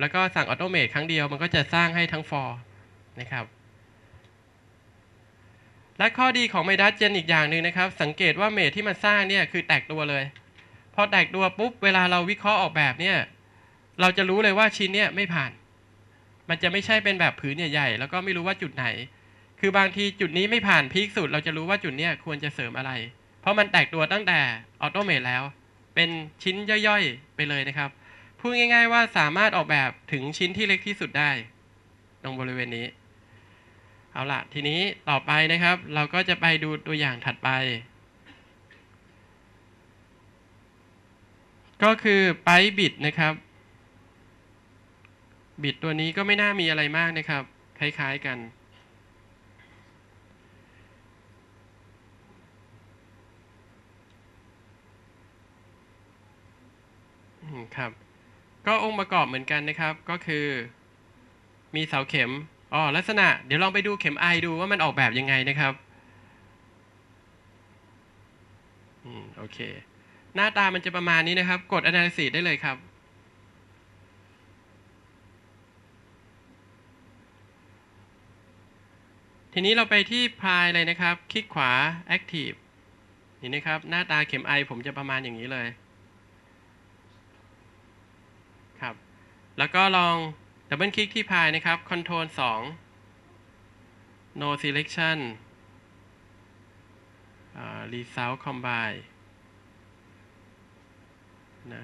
แล้วก็สั่งออโตเมตครั้งเดียวมันก็จะสร้างให้ทั้งฟอร์นะครับและข้อดีของเมดัสเจนอีกอย่างหนึ่งนะครับ สังเกตว่าเมทที่มันสร้างเนี่ยคือแตกตัวเลย พอแตกตัวปุ๊บเวลาเราวิเคราะห์ออกแบบเนี่ย เราจะรู้เลยว่าชิ้นเนี่ยไม่ผ่าน มันจะไม่ใช่เป็นแบบผืนใหญ่ๆแล้วก็ไม่รู้ว่าจุดไหน คือบางทีจุดนี้ไม่ผ่านพีคสุด เราจะรู้ว่าจุดเนี้ยควรจะเสริมอะไร เพราะมันแตกตัวตั้งแต่ออโตเมทแล้วเป็นชิ้นย่อยๆไปเลยนะครับพูดง่าย ๆ ว่าสามารถออกแบบถึงชิ้นที่เล็กที่สุดได้ตรงบริเวณนี้เอาละทีนี้ต่อไปนะครับ เราก็จะไปดูตัวอย่างถัดไป ก็คือไปบิดนะครับ บิดตัวนี้ก็ไม่น่ามีอะไรมากนะครับ คล้าย ๆกันครับ ก็องค์ประกอบเหมือนกันนะครับ ก็คือ มีเสาเข็มอ๋อ ลักษณะ เดี๋ยวลองไปดูเข็มไอดูว่ามันออกแบบยังไงนะครับอืมโอเค หน้าตามันจะประมาณนี้นะครับ กด analysis ได้เลยครับ ทีนี้เราไปที่พายเลยนะครับ คลิกขวา active นี่นะครับ หน้าตาเข็มไอผมจะประมาณอย่างนี้เลย ครับ แล้วก็ลองดับเบิลคลิกที่พายนะครับ คอนโทรลสอง no selection result combine นะ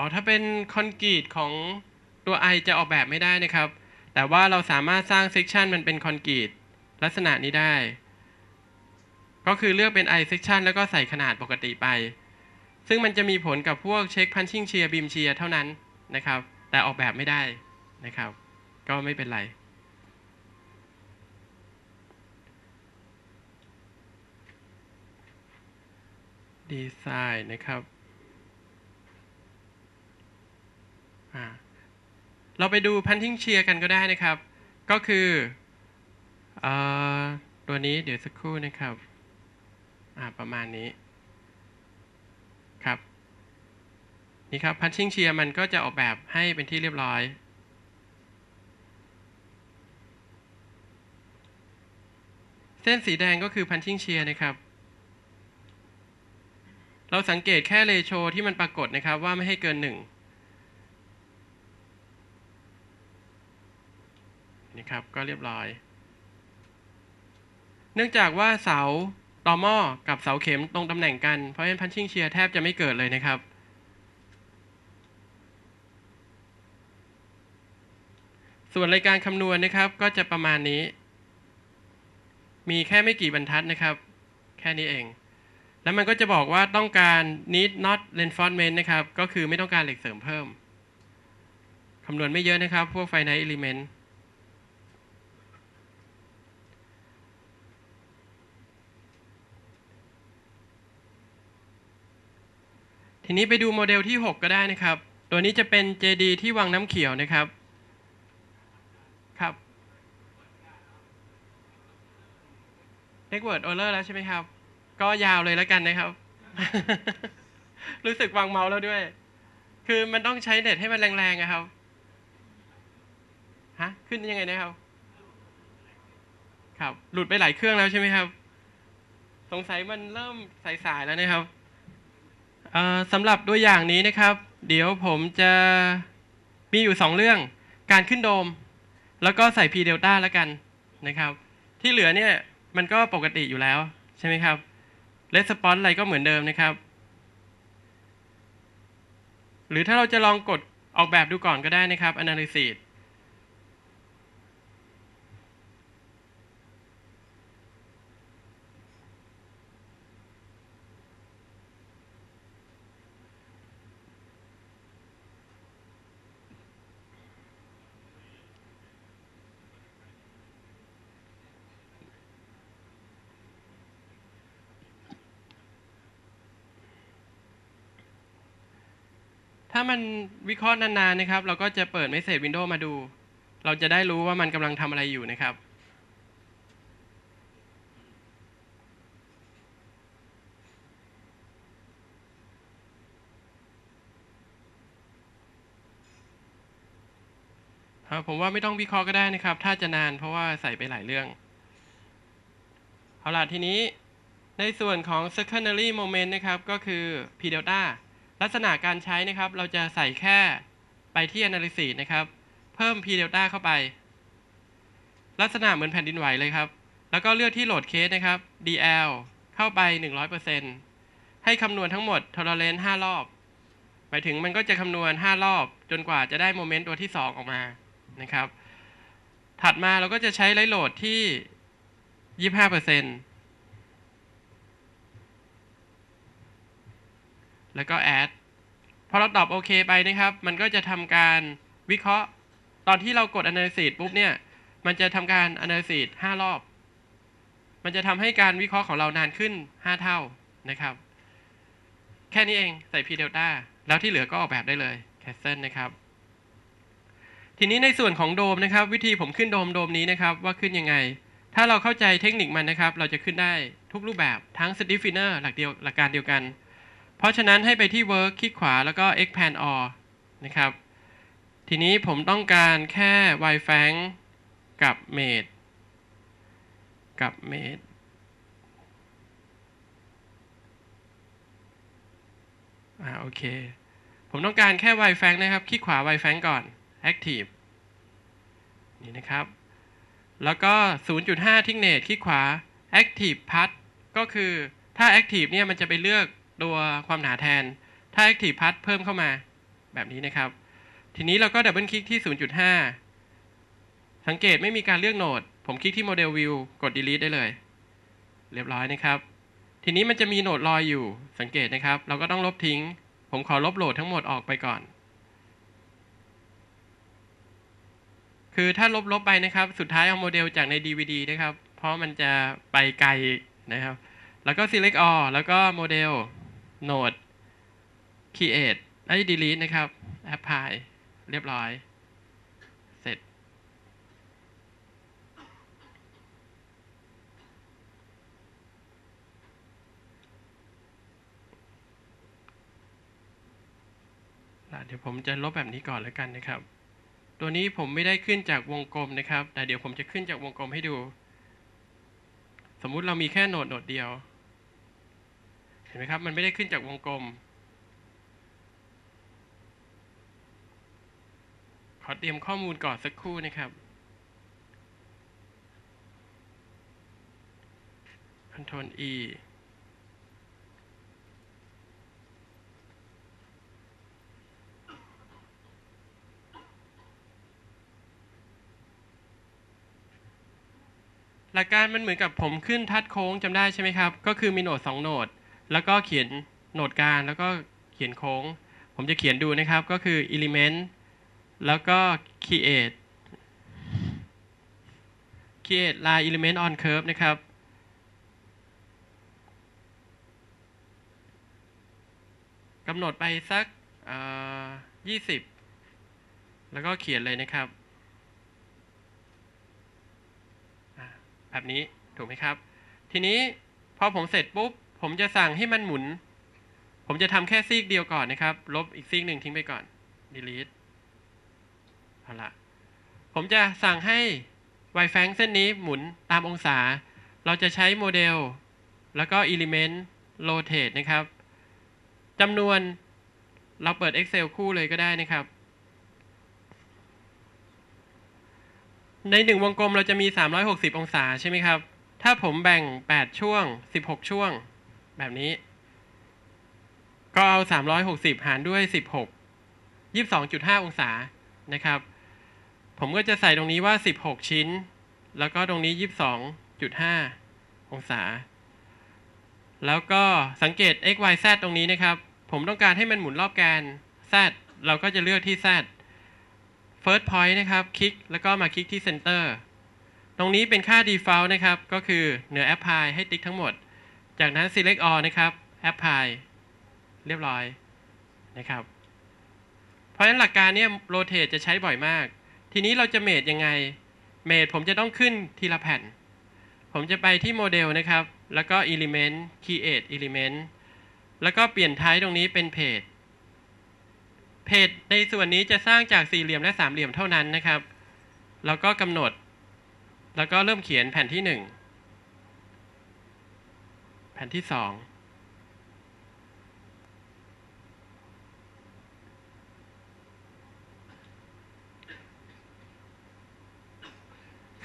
อ๋อถ้าเป็นคอนกรีตของตัว i จะออกแบบไม่ได้นะครับ แต่ว่าเราสามารถสร้างเซกชันมันเป็นคอนกรีตลักษณะนี้ได้ ก็คือเลือกเป็น i section แล้วก็ใส่ขนาดปกติไป ซึ่งมันจะมีผลกับพวกเช็คพันชิ่งเชียร์บีมเชียร์เท่านั้นนะครับ แต่ออกแบบไม่ได้นะครับ ก็ไม่เป็นไรดีไซน์นะครับเราไปดูพันทิ้งเชียร์กันก็ได้นะครับ ก็คืออตัวนี้เดี๋ยวสักครู่นะครับประมาณนี้ ครับ นี่ครับ พันทิ้งเชียร์มันก็จะออกแบบให้เป็นที่เรียบร้อย เส้นสีแดงก็คือพันทิ้งเชียร์นะครับ เราสังเกตแค่เลโช ที่มันปรากฏนะครับว่าไม่ให้เกินหนึ่งะครับก็เรียบร้อย เนื่องจากว่าเสาตอหม้อกับ เสาเข็มตรงตำแหน่งกัน เพราะฉะนั้นพันชิ่งเชีย a r แทบจะไม่เกิดเลยนะครับ ส่วนรายการคำนวณนะครับ ก็จะประมาณนี้ มีแค่ไม่กี่บรรทัดนะครับ แค่นี้เอง แล้วมันก็จะบอกว่าต้องการ need not reinforcement นะครับ ก็คือไม่ต้องการเหล็กเสริมเพิ่ม คำนวณไม่เยอะนะครับพวก finite element ทีนี้ไปดูโมเดลที่ 6 ก็ได้นะครับ ตัวนี้จะเป็นเจดีที่วังน้ำเขียวนะครับ ครับเน็กเวิร์ดโอเลอร์แล้วใช่ไหมครับ ก็ยาวเลยแล้วกันนะครับ รู้สึกวางเมาส์แล้วด้วย คือมันต้องใช้เน็ตให้มันแรงๆนะครับ ฮะ ขึ้นยังไงนะครับ ครับ หลุดไปหลายเครื่องแล้วใช่ไหมครับ สงสัยมันเริ่มสายๆแล้วนะครับสำหรับตัวอย่างนี้นะครับ เดี๋ยวผมจะมีอยู่2เรื่อง การขึ้นโดม แล้วก็ใส่ p delta แล้วกันนะครับ ที่เหลือเนี่ยมันก็ปกติอยู่แล้วใช่ไหมครับ response อะไรก็เหมือนเดิมนะครับ หรือถ้าเราจะลองกดออกแบบดูก่อนก็ได้นะครับ analysis ถ้ามันวิเคราะห์นานๆนะครับ เราก็จะเปิด Message Window มาดู เราจะได้รู้ว่ามันกำลังทำอะไรอยู่นะครับ ผมว่าไม่ต้องวิเคราะห์ก็ได้นะครับ ถ้าจะนานเพราะว่าใส่ไปหลายเรื่อง เอาล่ะทีนี้ ในส่วนของ secondary moment นะครับ ก็คือ p delta ลักษณะการใช้นะครับ เราจะใส่แค่ไปที่ analysis นะครับ เพิ่ม p delta เข้าไป ลักษณะเหมือนแผ่นดินไหวเลยครับ แล้วก็เลือกที่โหลดเคสนะครับ dl เข้าไป 100%ให้คำนวณทั้งหมด tolerance 5 รอบหมายถึงมันก็จะคำนวณ5รอบจนกว่าจะได้โมเมนต์ตัวที่ 2 ออกมานะครับ ถัดมาเราก็จะใช้ไลโหลดที่ 25%แล้วก็ add พอเราตอบโอเคไปนะครับ มันก็จะทำการวิเคราะห์ ตอนที่เรากด analysis ปุ๊บเนี่ย มันจะทำการ analysis 5รอบ มันจะทำให้การวิเคราะห์ของเรานานขึ้น 5 เท่านะครับ แค่นี้เอง ใส่ p delta แล้วที่เหลือก็ออกแบบได้เลย c a n เ e l นะครับ ทีนี้ในส่วนของโดมนะครับ วิธีผมขึ้นโดมโดมนี้นะครับ ว่าขึ้นยังไง ถ้าเราเข้าใจเทคนิคมันนะครับเราจะขึ้นได้ทุกรูปแบบทั้งสติฟฟิเนอร์หลักเดียว หลักการเดียวกันเพราะฉะนั้นให้ไปที่ work คลิกขวาแล้วก็ expand all นะครับ ทีนี้ผมต้องการแค่ y f a n g กับ mate กับ mate อ่าโอเค ผมต้องการแค่ y f a n g นะครับ คลิกขวา y f a n g ก่อน active นี่นะครับ แล้วก็ 0.5ทิ้งเนตคลิกขวา active path ก็คือถ้า active เนี่ยมันจะไปเลือกตัวความหนาแทน ถ้า Active Path เพิ่มเข้ามาแบบนี้นะครับ ทีนี้เราก็ดับเบิลคลิกที่ 0.5 สังเกตไม่มีการเลือกโหนด ผมคลิกที่ Model View กด Delete ได้เลย เรียบร้อยนะครับ ทีนี้มันจะมีโหนดลอยอยู่ สังเกตนะครับ เราก็ต้องลบทิ้ง ผมขอลบโหลดทั้งหมดออกไปก่อน คือถ้าลบลบไปนะครับ สุดท้ายเอาโมเดลจากใน DVD นะครับ เพราะมันจะไปไกลนะครับ แล้วก็ select all แล้วก็โมเดล node create ไอ้ delete นะครับ apply เรียบร้อย เสร็จ เดี๋ยวผมจะลบแบบนี้ก่อนแล้วกันนะครับ ตัวนี้ผมไม่ได้ขึ้นจากวงกลมนะครับ แต่เดี๋ยวผมจะขึ้นจากวงกลมให้ดู สมมุติเรามีแค่โหนดโหนดเดียวเห็นไหมครับ มันไม่ได้ขึ้นจากวงกลม ขอเตรียมข้อมูลก่อนสักครู่นะครับ Ctrl E หลักการมันเหมือนกับผมขึ้นทัดโค้งจำได้ใช่ไหมครับ ก็คือมีโหนด2โหนดแล้วก็เขียนโหนดการแล้วก็เขียนโค้ง ผมจะเขียนดูนะครับก็คือ element แล้วก็ create create line element on curve นะครับกำหนดไปสัก 20 แล้วก็เขียนเลยนะครับ แบบนี้ถูกไหมครับ ทีนี้พอผมเสร็จปุ๊บผมจะสั่งให้มันหมุน ผมจะทำแค่ซีกเดียวก่อนนะครับ ลบอีกซีกหนึ่งทิ้งไปก่อน delete เอาละ ผมจะสั่งให้ y f a ฟ g เส้นนี้หมุนตามองศา เราจะใช้โมเดล แล้วก็ element rotate นะครับ จำนวน เราเปิด Excel คู่เลยก็ได้นะครับ ในหนึ่งวงกลมเราจะมี 360 องศาใช่ไหมครับ ถ้าผมแบ่ง 8 ช่วง 16 ช่วงแบบนี้ ก็เอา 360 หารด้วย 16 22.5 องศานะครับ ผมก็จะใส่ตรงนี้ว่า 16 ชิ้น แล้วก็ตรงนี้ 22.5 องศา แล้วก็สังเกต x y z ตรงนี้นะครับ ผมต้องการให้มันหมุนรอบแกน z เราก็จะเลือกที่ z first point นะครับ คลิกแล้วก็มาคลิกที่ center ตรงนี้เป็นค่า default นะครับ ก็คือเหนือ apply ให้ติ๊กทั้งหมดจากนั้น select all นะครับ apply เรียบร้อยนะครับ เพราะฉะนั้นหลักการเนี่ย rotate จะใช้บ่อยมาก ทีนี้เราจะเมดยังไง เมดผมจะต้องขึ้นทีละแผ่น ผมจะไปที่โมเดลนะครับ แล้วก็ element create element แล้วก็เปลี่ยนท้ายตรงนี้เป็นเพจเพจในส่วนนี้จะสร้างจากสี่เหลี่ยมและสามเหลี่ยมเท่านั้นนะครับ แล้วก็กำหนด แล้วก็เริ่มเขียนแผ่นที่หนึ่งผ่นที่สอง ค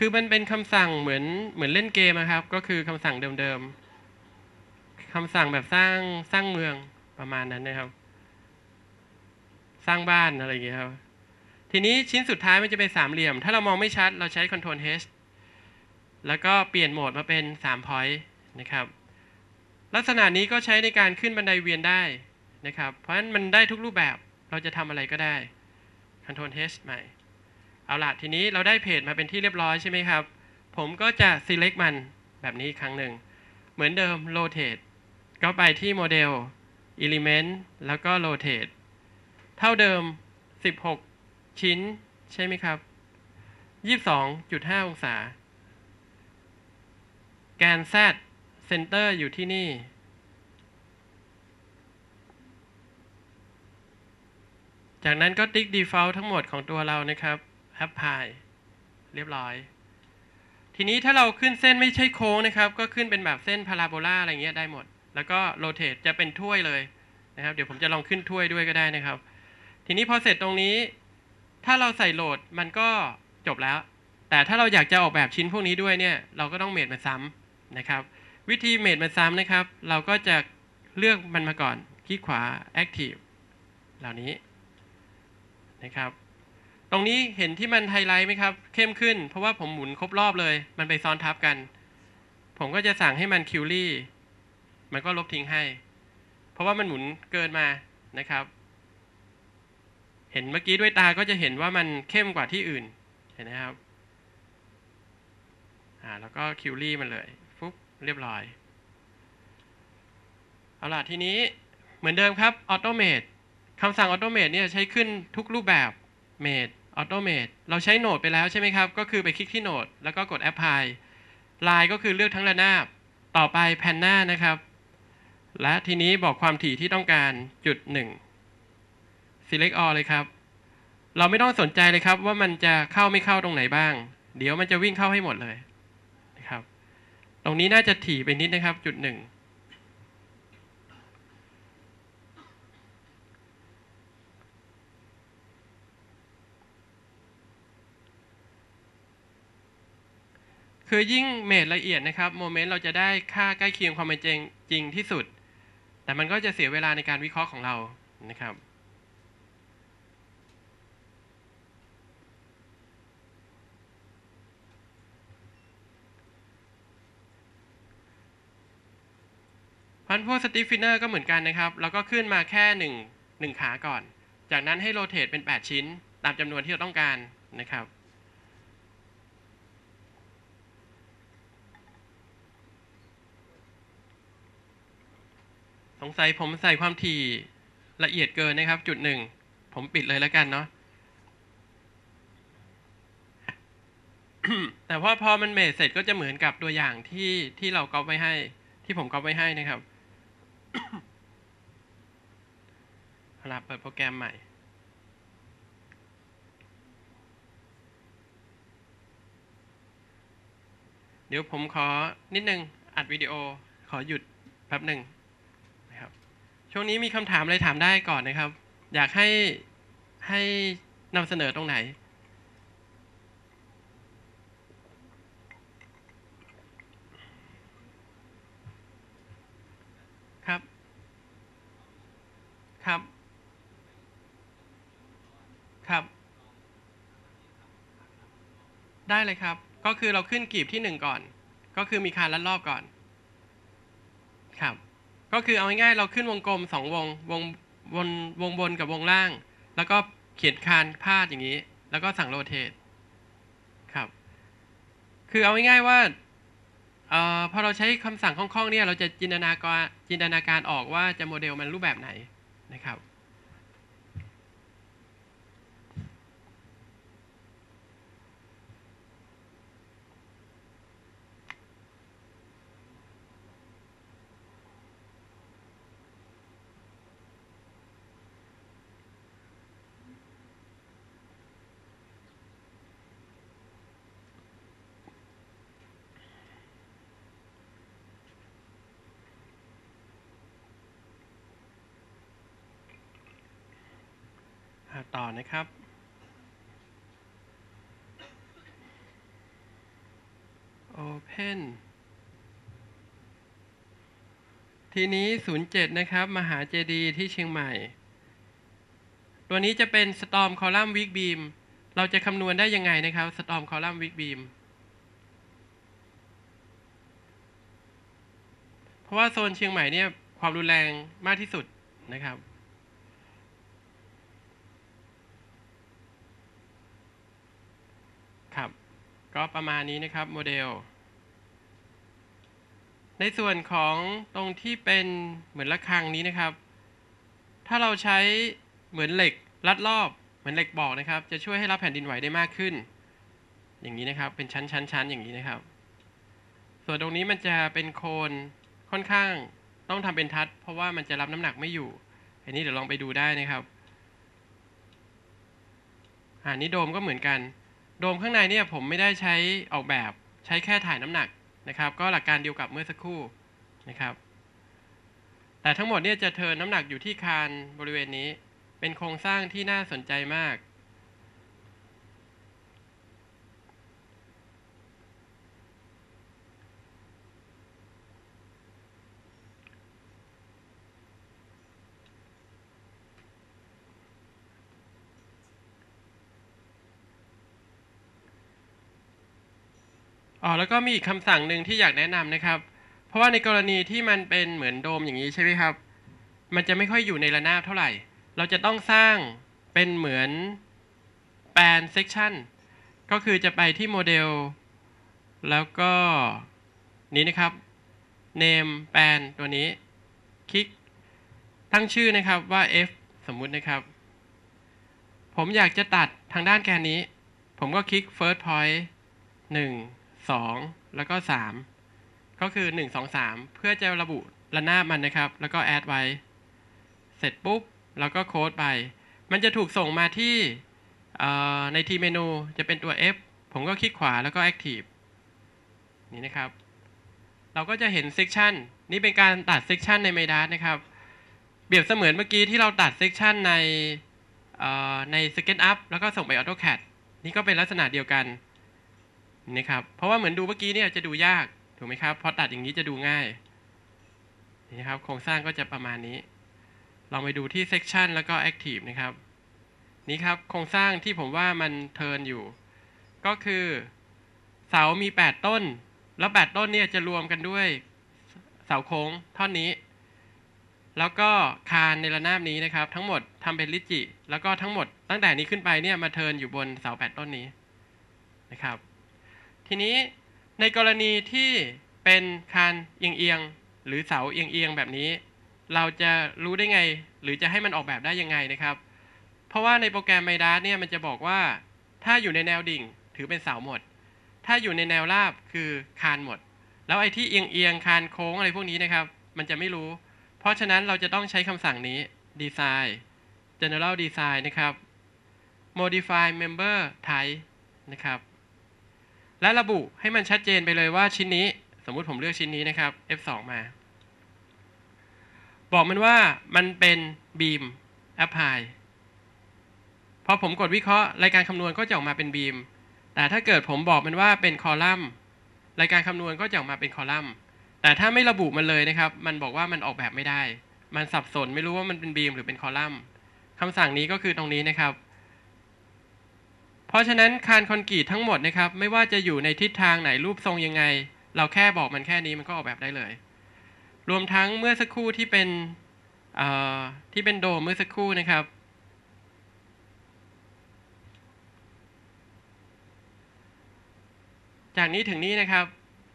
ือมันเป็นคำสั่งเหมือน เหมือนเล่นเกมนะครับ ก็คือคำสั่งเดิม ๆ คำสั่งแบบสร้าง สร้างเมืองประมาณนั้นนะครับ สร้างบ้านอะไรอย่างเงี้ยครับ ทีนี้ชิ้นสุดท้ายมันจะเป็นสามเหลี่ยม ถ้าเรามองไม่ชัด เราใช้ Ctrl H แล้วก็เปลี่ยนโหมดมาเป็น 3 point นะครับลักษณะนี้ก็ใช้ในการขึ้นบันไดเวียนได้นะครับเพราะฉะนั้นมันได้ทุกรูปแบบเราจะทำอะไรก็ได้ c o n t r เ l H ใหม่ เอาละทีนี้เราได้เพจมาเป็นที่เรียบร้อยใช่ไหมครับ ผมก็จะ select มันแบบนี้ครั้งหนึ่งเหมือนเดิม rotate ก็ไปที่โมเดล element แล้วก็ rotate เท่าเดิม 16 ชิ้น ใช่ไหมครับ 22.5 องศาแกน z เซ็นเตอร์อยู่ที่นี่ จากนั้นก็ติ๊ก default ทั้งหมดของตัวเรานะครับ apply เรียบร้อย ทีนี้ถ้าเราขึ้นเส้นไม่ใช่โค้งนะครับ ก็ขึ้นเป็นแบบเส้นพาราโบลาอะไรเงี้ยได้หมด แล้วก็โรเตทจะเป็นถ้วยเลยนะครับ เดี๋ยวผมจะลองขึ้นถ้วยด้วยก็ได้นะครับ ทีนี้พอเสร็จตรงนี้ ถ้าเราใส่โหลดมันก็จบแล้ว แต่ถ้าเราอยากจะออกแบบชิ้นพวกนี้ด้วยเนี่ย เราก็ต้องเมดมันซ้ำนะครับวิธีเมดมันซ้ำนะครับ เราก็จะเลือกมันมาก่อน คลิกขวา active เหล่านี้นะครับ ตรงนี้เห็นที่มันไฮไลท์ไหมครับ เข้มขึ้นเพราะว่าผมหมุนครบรอบเลย มันไปซ้อนทับกัน ผมก็จะสั่งให้มันคิวรี่มันก็ลบทิ้งให้ เพราะว่ามันหมุนเกินมานะครับ เห็นเมื่อกี้ด้วยตาก็จะเห็นว่ามันเข้มกว่าที่อื่น เห็นไหมครับ อ่า แล้วก็คิวรี่มันเลยเรียบร้อย เอาล่ะ ทีนี้เหมือนเดิมครับ automate คำสั่ง automate เนี่ยใช้ขึ้นทุกรูปแบบ m a ด e automate เราใช้โนดไปแล้วใช่ไหมครับ ก็คือไปคลิกที่โนดแล้วก็กด apply ลายก็คือเลือกทั้งระนาบต่อไปแผ่นหน้านะครับ และทีนี้บอกความถี่ที่ต้องการจุด1 select all เลยครับ เราไม่ต้องสนใจเลยครับว่ามันจะเข้าไม่เข้าตรงไหนบ้าง เดี๋ยวมันจะวิ่งเข้าให้หมดเลยตรงนี้น่าจะถี่ไปนิดนะครับจุดหนึ่ง คือยิ่งเมดละเอียดนะครับโมเมนต์เราจะได้ค่าใกล้เคียงความเป็นจริงที่สุด แต่มันก็จะเสียเวลาในการวิเคราะห์ของเรานะครับพันพวกสติฟฟิเนอร์ก็เหมือนกันนะครับแล้วก็ขึ้นมาแค่1 1ขาก่อน จากนั้นให้โรเตทเป็น 8 ชิ้นตามจำนวนที่เราต้องการนะครับ สงสัยผมใส่ความถี่ละเอียดเกินนะครับ จุดหนึ่งผมปิดเลยแล้วกันเนาะแต่ว่าพอมันเมดเสร็จก็จะเหมือนกับตัวอย่างที่ที่เราก๊อปไว้ให้ ที่ผมก๊อปไว้ให้นะครับาเปิดโปรแกรมใหม่ เดี๋ยวผมขอนิดนึง อัดวิดีโอ ขอหยุดแป๊บหนึ่งนะครับ ช่วงนี้มีคำถาม อะไรถามได้ก่อนนะครับ อยากให้ ให้นำเสนอตรงไหนได้เลยครับ ก็คือเราขึ้นกลีบที่หนึ่งก่อน ก็คือมีคานลัดรอบก่อน ครับ ก็คือเอาง่ายๆเราขึ้นวงกลมสองวง วงบนวงบนกับวงล่าง แล้วก็เขียนคานพาดอย่างนี้ แล้วก็สั่งโรเตทครับ คือเอาง่ายๆว่า เอ่อ พอเราใช้คำสั่งคล่องๆเนี่ย เราจะจินตนาการจินตนาการออกว่าจะโมเดลมันรูปแบบไหนนะครับต่อนะครับโอเพนทีนี้ 07 นะครับ มหาเจดีย์ที่เชียงใหม่ ตัวนี้จะเป็นสตอมคอลัมน์วิกบีมเราจะคำนวณได้ยังไงนะครับสตอมคอลัมน์วิกบีมเพราะว่าโซนเชียงใหม่เนี่ย ความรุนแรงมากที่สุดนะครับก็ประมาณนี้นะครับ โมเดล ในส่วนของตรงที่เป็นเหมือนระฆังนี้นะครับ ถ้าเราใช้เหมือนเหล็กรัดรอบ เหมือนเหล็กบอกนะครับ จะช่วยให้รับแผ่นดินไหวได้มากขึ้น อย่างนี้นะครับ เป็นชั้นชั้นชั้นอย่างนี้นะครับ ส่วนตรงนี้มันจะเป็นโคนค่อนข้างต้องทำเป็นทัดเพราะว่ามันจะรับน้ำหนักไม่อยู่ อันนี้เดี๋ยวลองไปดูได้นะครับอันนี้โดมก็เหมือนกันโดมข้างในเนี่ยผมไม่ได้ใช้ออกแบบ ใช้แค่ถ่ายน้ำหนักนะครับ ก็หลักการเดียวกับเมื่อสักครู่นะครับ แต่ทั้งหมดเนี่ยจะเทินน้ำหนักอยู่ที่คานบริเวณนี้ เป็นโครงสร้างที่น่าสนใจมากอ๋อ แล้วก็มีอีกคำสั่งหนึ่งที่อยากแนะนำนะครับ เพราะว่าในกรณีที่มันเป็นเหมือนโดมอย่างนี้ใช่ไหมครับ มันจะไม่ค่อยอยู่ในระนาบเท่าไหร่ เราจะต้องสร้างเป็นเหมือนแปลนเซกชันก็คือจะไปที่โมเดล แล้วก็นี้นะครับ เนมแปลนตัวนี้ คลิก ตั้งชื่อนะครับว่า f สมมุตินะครับ ผมอยากจะตัดทางด้านแกนนี้ ผมก็คลิก first point 1สองแล้วก็สาม ก็คือหนึ่งสอสามเพื่อจะระบุระนาบมันนะครับ แล้วก็แอดไว้ เสร็จปุ๊บ แล้วก็โค้ดไป มันจะถูกส่งมาที่ในทีเมนูจะเป็นตัว F ผมก็คลิกขวาแล้วก็ Active นี่นะครับ เราก็จะเห็นเซกชันนี่เป็นการตัดเซกชันใน m ม d a สนะครับ เปรียบเสมือนเมื่อกี้ที่เราตัดเซกชันในใน SketchUp แล้วก็ส่งไป AutoCAD นี่ก็เป็นลักษณะเดียวกันนะครับ เพราะว่าเหมือนดูเมื่อกี้เนี่ยจะดูยาก ถูกไหมครับ พอตัดอย่างนี้จะดูง่าย นี่ครับ โครงสร้างก็จะประมาณนี้ ลองไปดูที่ section แล้วก็ active นะครับ นี่ครับ โครงสร้างที่ผมว่ามันเทินอยู่ ก็คือเสา มี8 ต้น แล้ว8ต้นเนี่ยจะรวมกันด้วย เสาโค้งท่อนนี้ แล้วก็คานในระนาบนี้นะครับ ทั้งหมดทำเป็นลิจิแล้วก็ทั้งหมดตั้งแต่นี้ขึ้นไปเนี่ยมาเทินอยู่บนเสา8ต้นนี้นะครับทีนี้ในกรณีที่เป็นคานเอียงเอียงหรือเสาเอียงเอียงแบบนี้ เราจะรู้ได้ไงหรือจะให้มันออกแบบได้ยังไงนะครับ เพราะว่าในโปรแกรมไมดาสเนี่ยมันจะบอกว่า ถ้าอยู่ในแนวดิ่งถือเป็นเสาหมด ถ้าอยู่ในแนวราบคือคานหมด แล้วไอ้ที่เอียงเอียงคานโค้งอะไรพวกนี้นะครับ มันจะไม่รู้ เพราะฉะนั้นเราจะต้องใช้คำสั่งนี้ design general design นะครับ modify member type นะครับและระบุให้มันชัดเจนไปเลยว่าชิ้นนี้ สมมุติผมเลือกชิ้นนี้นะครับ f2 มา บอกมันว่ามันเป็นบีมปพลายพอผมกดวิเคราะห์รายการคำนวณก็จะออกมาเป็นบีมแต่ถ้าเกิดผมบอกมันว่าเป็นคอลัมน์รายการคำนวณก็จะออกมาเป็นคอลัมน์ แต่ถ้าไม่ระบุมันเลยนะครับ มันบอกว่ามันออกแบบไม่ได้ มันสับสนไม่รู้ว่ามันเป็นบีมหรือเป็นคอลัมน์คำสั่งนี้ก็คือตรงนี้นะครับเพราะฉะนั้นคานคอนกรีตทั้งหมดนะครับ ไม่ว่าจะอยู่ในทิศทางไหนรูปทรงยังไง เราแค่บอกมันแค่นี้มันก็ออกแบบได้เลย รวมทั้งเมื่อสักครู่ที่เป็นที่เป็นโดมเมื่อสักครู่นะครับ จากนี้ถึงนี้นะครับ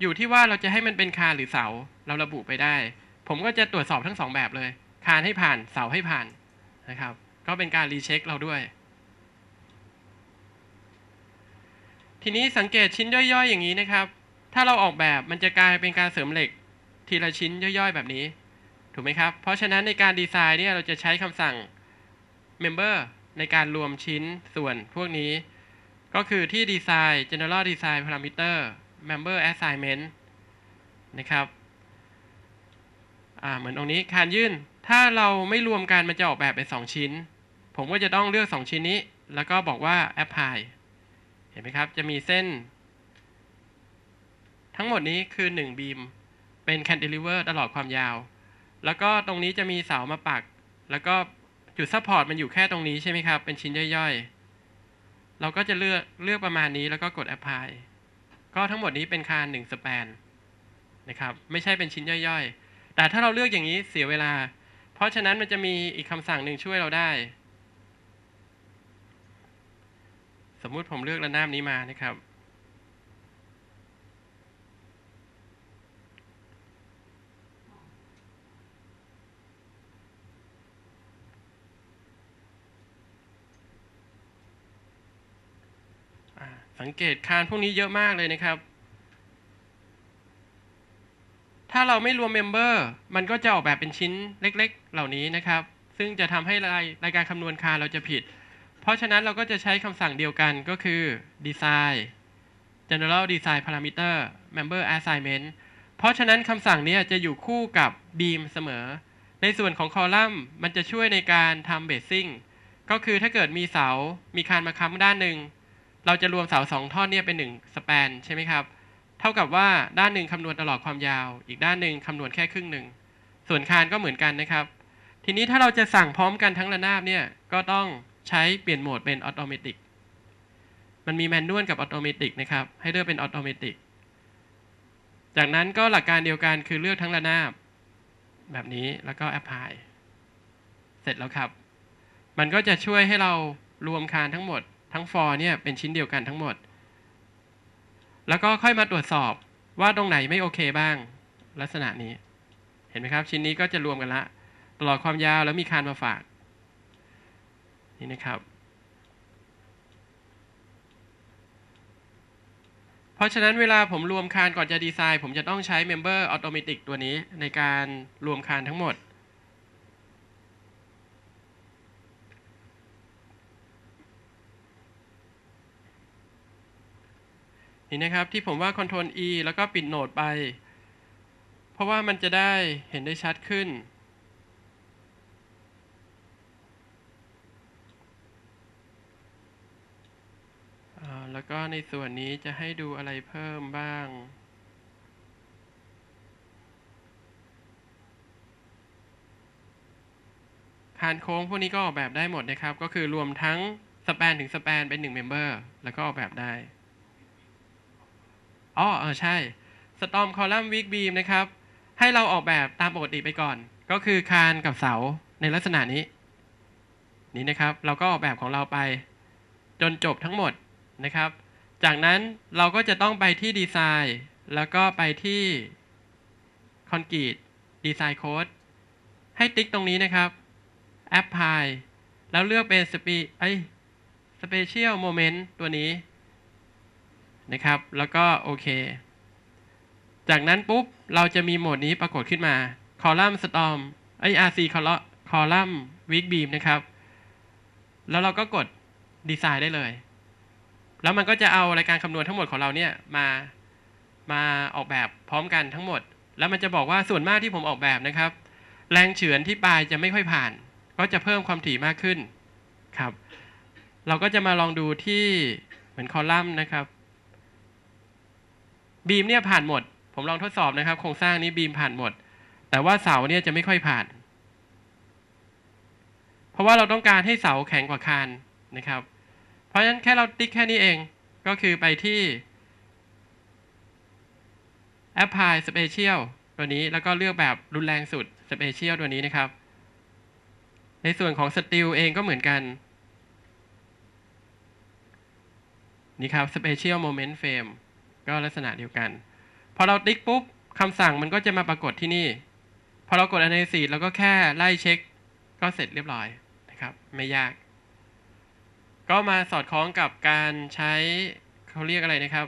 อยู่ที่ว่าเราจะให้มันเป็นคานหรือเสาเราระบุไปได้ ผมก็จะตรวจสอบทั้งสองแบบเลย คานให้ผ่านเสาให้ผ่านนะครับ ก็เป็นการรีเช็คเราด้วยทีนี้สังเกตชิ้นย่อยๆ อย่างนี้นะครับ ถ้าเราออกแบบมันจะกลายเป็นการเสริมเหล็กทีละชิ้นย่อยๆแบบนี้ ถูกไหมครับ เพราะฉะนั้นในการดีไซน์เนี่ยเราจะใช้คำสั่ง member ในการรวมชิ้นส่วนพวกนี้ ก็คือที่ design general design parameter member assignment นะครับ เหมือนตรงนี้การยื่น ถ้าเราไม่รวมกันมันจะออกแบบเป็น 2 ชิ้น ผมก็จะต้องเลือก2ชิ้นนี้ แล้วก็บอกว่า apply เห็นไหมครับ จะมีเส้น ทั้งหมดนี้คือ1บีม เป็นแคนติลิเวอร์ตลอดความยาว แล้วก็ตรงนี้จะมีเสามาปักแล้วก็จุดซัพพอร์ตมันอยู่แค่ตรงนี้ใช่ไหมครับ เป็นชิ้นย่อยๆ เราก็จะเลือกเลือกประมาณนี้แล้วก็กด apply ก็ทั้งหมดนี้เป็นคาน1สแปนนะครับ ไม่ใช่เป็นชิ้นย่อยๆ แต่ถ้าเราเลือกอย่างนี้เสียเวลา เพราะฉะนั้นมันจะมีอีกคำสั่งหนึ่งช่วยเราได้สมมุติผมเลือกระนาบนี้มานะครับ สังเกตคานพวกนี้เยอะมากเลยนะครับ ถ้าเราไม่รวมเมมเบอร์ มันก็จะออกแบบเป็นชิ้นเล็ก ๆ เหล่านี้นะครับ ซึ่งจะทำให้รายรายการคำนวณคานเราจะผิดเพราะฉะนั้นเราก็จะใช้คำสั่งเดียวกันก็คือ design general design parameter member assignment เพราะฉะนั้นคำสั่งนี้จะอยู่คู่กับ beam เสมอ ในส่วนของคอลัมน์มันจะช่วยในการทำ basing ก็คือถ้าเกิดมีเสา มีคานมาค้ำด้านหนึ่ง เราจะรวมเสาสองท่อนนี้เป็น1 span ใช่ไหมครับ เท่ากับว่าด้านหนึ่งคำนวณตลอดความยาว อีกด้านหนึ่งคำนวณแค่ครึ่งหนึ่ง ส่วนคานก็เหมือนกันนะครับ ทีนี้ถ้าเราจะสั่งพร้อมกันทั้งระนาบเนี่ยก็ต้องใช้เปลี่ยนโหมดเป็นออโตเมติก มันมีแมนนวลกับออโตเมติกนะครับ ให้เลือกเป็นออโตเมติก จากนั้นก็หลักการเดียวกันคือเลือกทั้งระนาบ แบบนี้แล้วก็แอปพลายเสร็จแล้วครับ มันก็จะช่วยให้เรารวมคานทั้งหมด ทั้งฟอร์เนี่ยเป็นชิ้นเดียวกันทั้งหมด แล้วก็ค่อยมาตรวจสอบว่าตรงไหนไม่ โอเคบ้าง ลักษณะนี้ เห็นไหมครับชิ้นนี้ก็จะรวมกันละตลอดความยาวแล้วมีคานมาฝากนี่นะครับ เพราะฉะนั้นเวลาผมรวมคานก่อนจะดีไซน์ ผมจะต้องใช้ Member Automatic ตัวนี้ในการรวมคานทั้งหมด นี่นะครับที่ผมว่า Ctrl E แล้วก็ปิดโหนดไป เพราะว่ามันจะได้เห็นได้ชัดขึ้นแล้วก็ในส่วนนี้จะให้ดูอะไรเพิ่มบ้าง คานโค้งพวกนี้ก็ออกแบบได้หมดนะครับ ก็คือรวมทั้ง สแปนถึงสแปนเป็นหนึ่งเมมเบอร์ แล้วก็ออกแบบได้ อ๋อ เออ ใช่สตอมคอลัมน์วิกบีมนะครับ ให้เราออกแบบตามปกติไปก่อน ก็คือคานกับเสา ในลักษณะนี้ นี่นะครับ เราก็ออกแบบของเราไป จนจบทั้งหมดนะครับ จากนั้นเราก็จะต้องไปที่ดีไซน์ แล้วก็ไปที่คอนกรีต ดีไซน์โค้ด ให้ติ๊กตรงนี้นะครับ แอปพาย แล้วเลือกเป็นสปีไอสเปเชียลโมเมนต์ตัวนี้ นะครับ แล้วก็โอเค จากนั้นปุ๊บ เราจะมีโหมดนี้ปรากฏขึ้นมา คอลัมน์สตอม ไออาร์ซีคอลัมน์วิกบีมนะครับ แล้วเราก็กดดีไซน์ได้เลยแล้วมันก็จะเอารายการคำนวณทั้งหมดของเราเนี่ยมามาออกแบบพร้อมกันทั้งหมด แล้วมันจะบอกว่าส่วนมากที่ผมออกแบบนะครับ แรงเฉือนที่ปลายจะไม่ค่อยผ่าน ก็จะเพิ่มความถี่มากขึ้นครับ เราก็จะมาลองดูที่เหมือนคอลัมน์นะครับ บีมเนี่ยผ่านหมด ผมลองทดสอบนะครับโครงสร้างนี้บีมผ่านหมด แต่ว่าเสาเนี่ยจะไม่ค่อยผ่าน เพราะว่าเราต้องการให้เสาแข็งกว่าคานนะครับเพราะฉะนั้นแค่เราติ๊กแค่นี้เองก็คือไปที่ apply special ตัวนี้แล้วก็เลือกแบบรุนแรงสุด special ตัวนี้นะครับ ในส่วนของ steel เองก็เหมือนกัน นี่ครับ special moment frame ก็ลักษณะเดียวกัน พอเราติ๊กปุ๊บคำสั่งมันก็จะมาปรากฏที่นี่ พอเรากด analysis แล้วก็แค่ไล่เช็คก็เสร็จเรียบร้อยนะครับ ไม่ยากก็มาสอดคล้องกับการใช้เขาเรียกอะไรนะครับ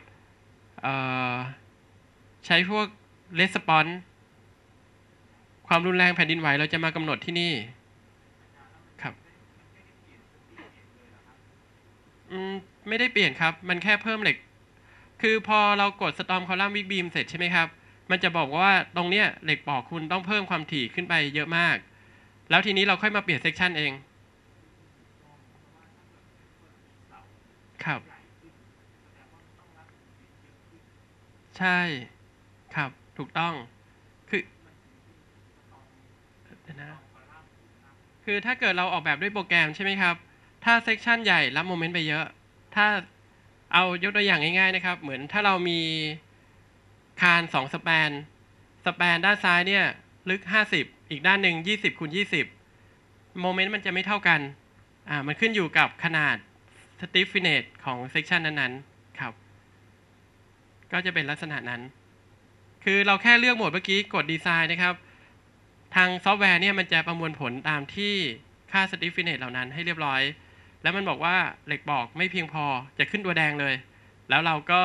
ใช้พวกレスปอนความรุนแรงแผ่นดินไหวเราจะมากำหนดที่นี่ ครับไม่ได้เปลี่ยนครับ มันแค่เพิ่มเหล็ก คือพอเรากดสตอมคอลัมน์วิกบีมเสร็จใช่ไหมครับ มันจะบอกว่าตรงเนี้ย เหล็กปอกคุณต้องเพิ่มความถี่ขึ้นไปเยอะมาก แล้วทีนี้เราค่อยมาเปลี่ยนเซกชันเองครับ ใช่ครับ ถูกต้อง คือ นะ คือถ้าเกิดเราออกแบบด้วยโปรแกรมใช่ไหมครับ ถ้า เซกชันใหญ่ รับโมเมนต์ ไปเยอะ ถ้าเอายกตัวอย่าง ง่ายๆ นะครับ เหมือนถ้าเรามี คานสองสแปน สแปนด้านซ้ายเนี่ย ลึกห้าสิบ อีกด้านหนึ่ง ยี่สิบคูณยี่สิบโมเมนต์ มันจะไม่เท่ากัน อ่า มันขึ้นอยู่กับขนาดสติฟิเนตของเซกชันนั้นๆ ครับ ก็จะเป็นลักษณะนั้น คือเราแค่เลือกโหมดเมื่อกี้กดดีไซน์นะครับ ทางซอฟต์แวร์เนี่ยมันจะประมวลผลตามที่ค่าสติฟิเนตเหล่านั้นให้เรียบร้อย แล้วมันบอกว่าเหล็กบอกไม่เพียงพอ จะขึ้นตัวแดงเลย แล้วเราก็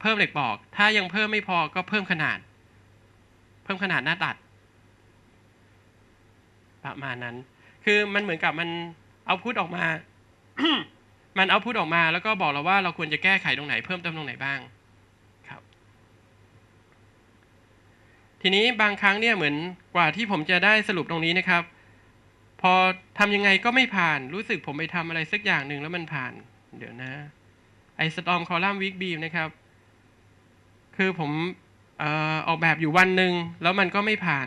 เพิ่มเหล็กบอก ถ้ายังเพิ่มไม่พอก็เพิ่มขนาด เพิ่มขนาดหน้าตัด ประมาณนั้น คือมันเหมือนกับมันเอาพุทออกมามันเอาพุทออกมาแล้วก็บอกเราว่าเราควรจะแก้ไขตรงไหนเพิ่มเติมตรงไหนบ้าง ครับ ทีนี้บางครั้งเนี่ยเหมือนกว่าที่ผมจะได้สรุปตรงนี้นะครับ พอทำยังไงก็ไม่ผ่าน รู้สึกผมไปทำอะไรสักอย่างหนึ่งแล้วมันผ่าน เดี๋ยวนะไอสตอมคอลัมน์วิกบีมนะครับ คือผมอออกแบบอยู่วันหนึ่งแล้วมันก็ไม่ผ่าน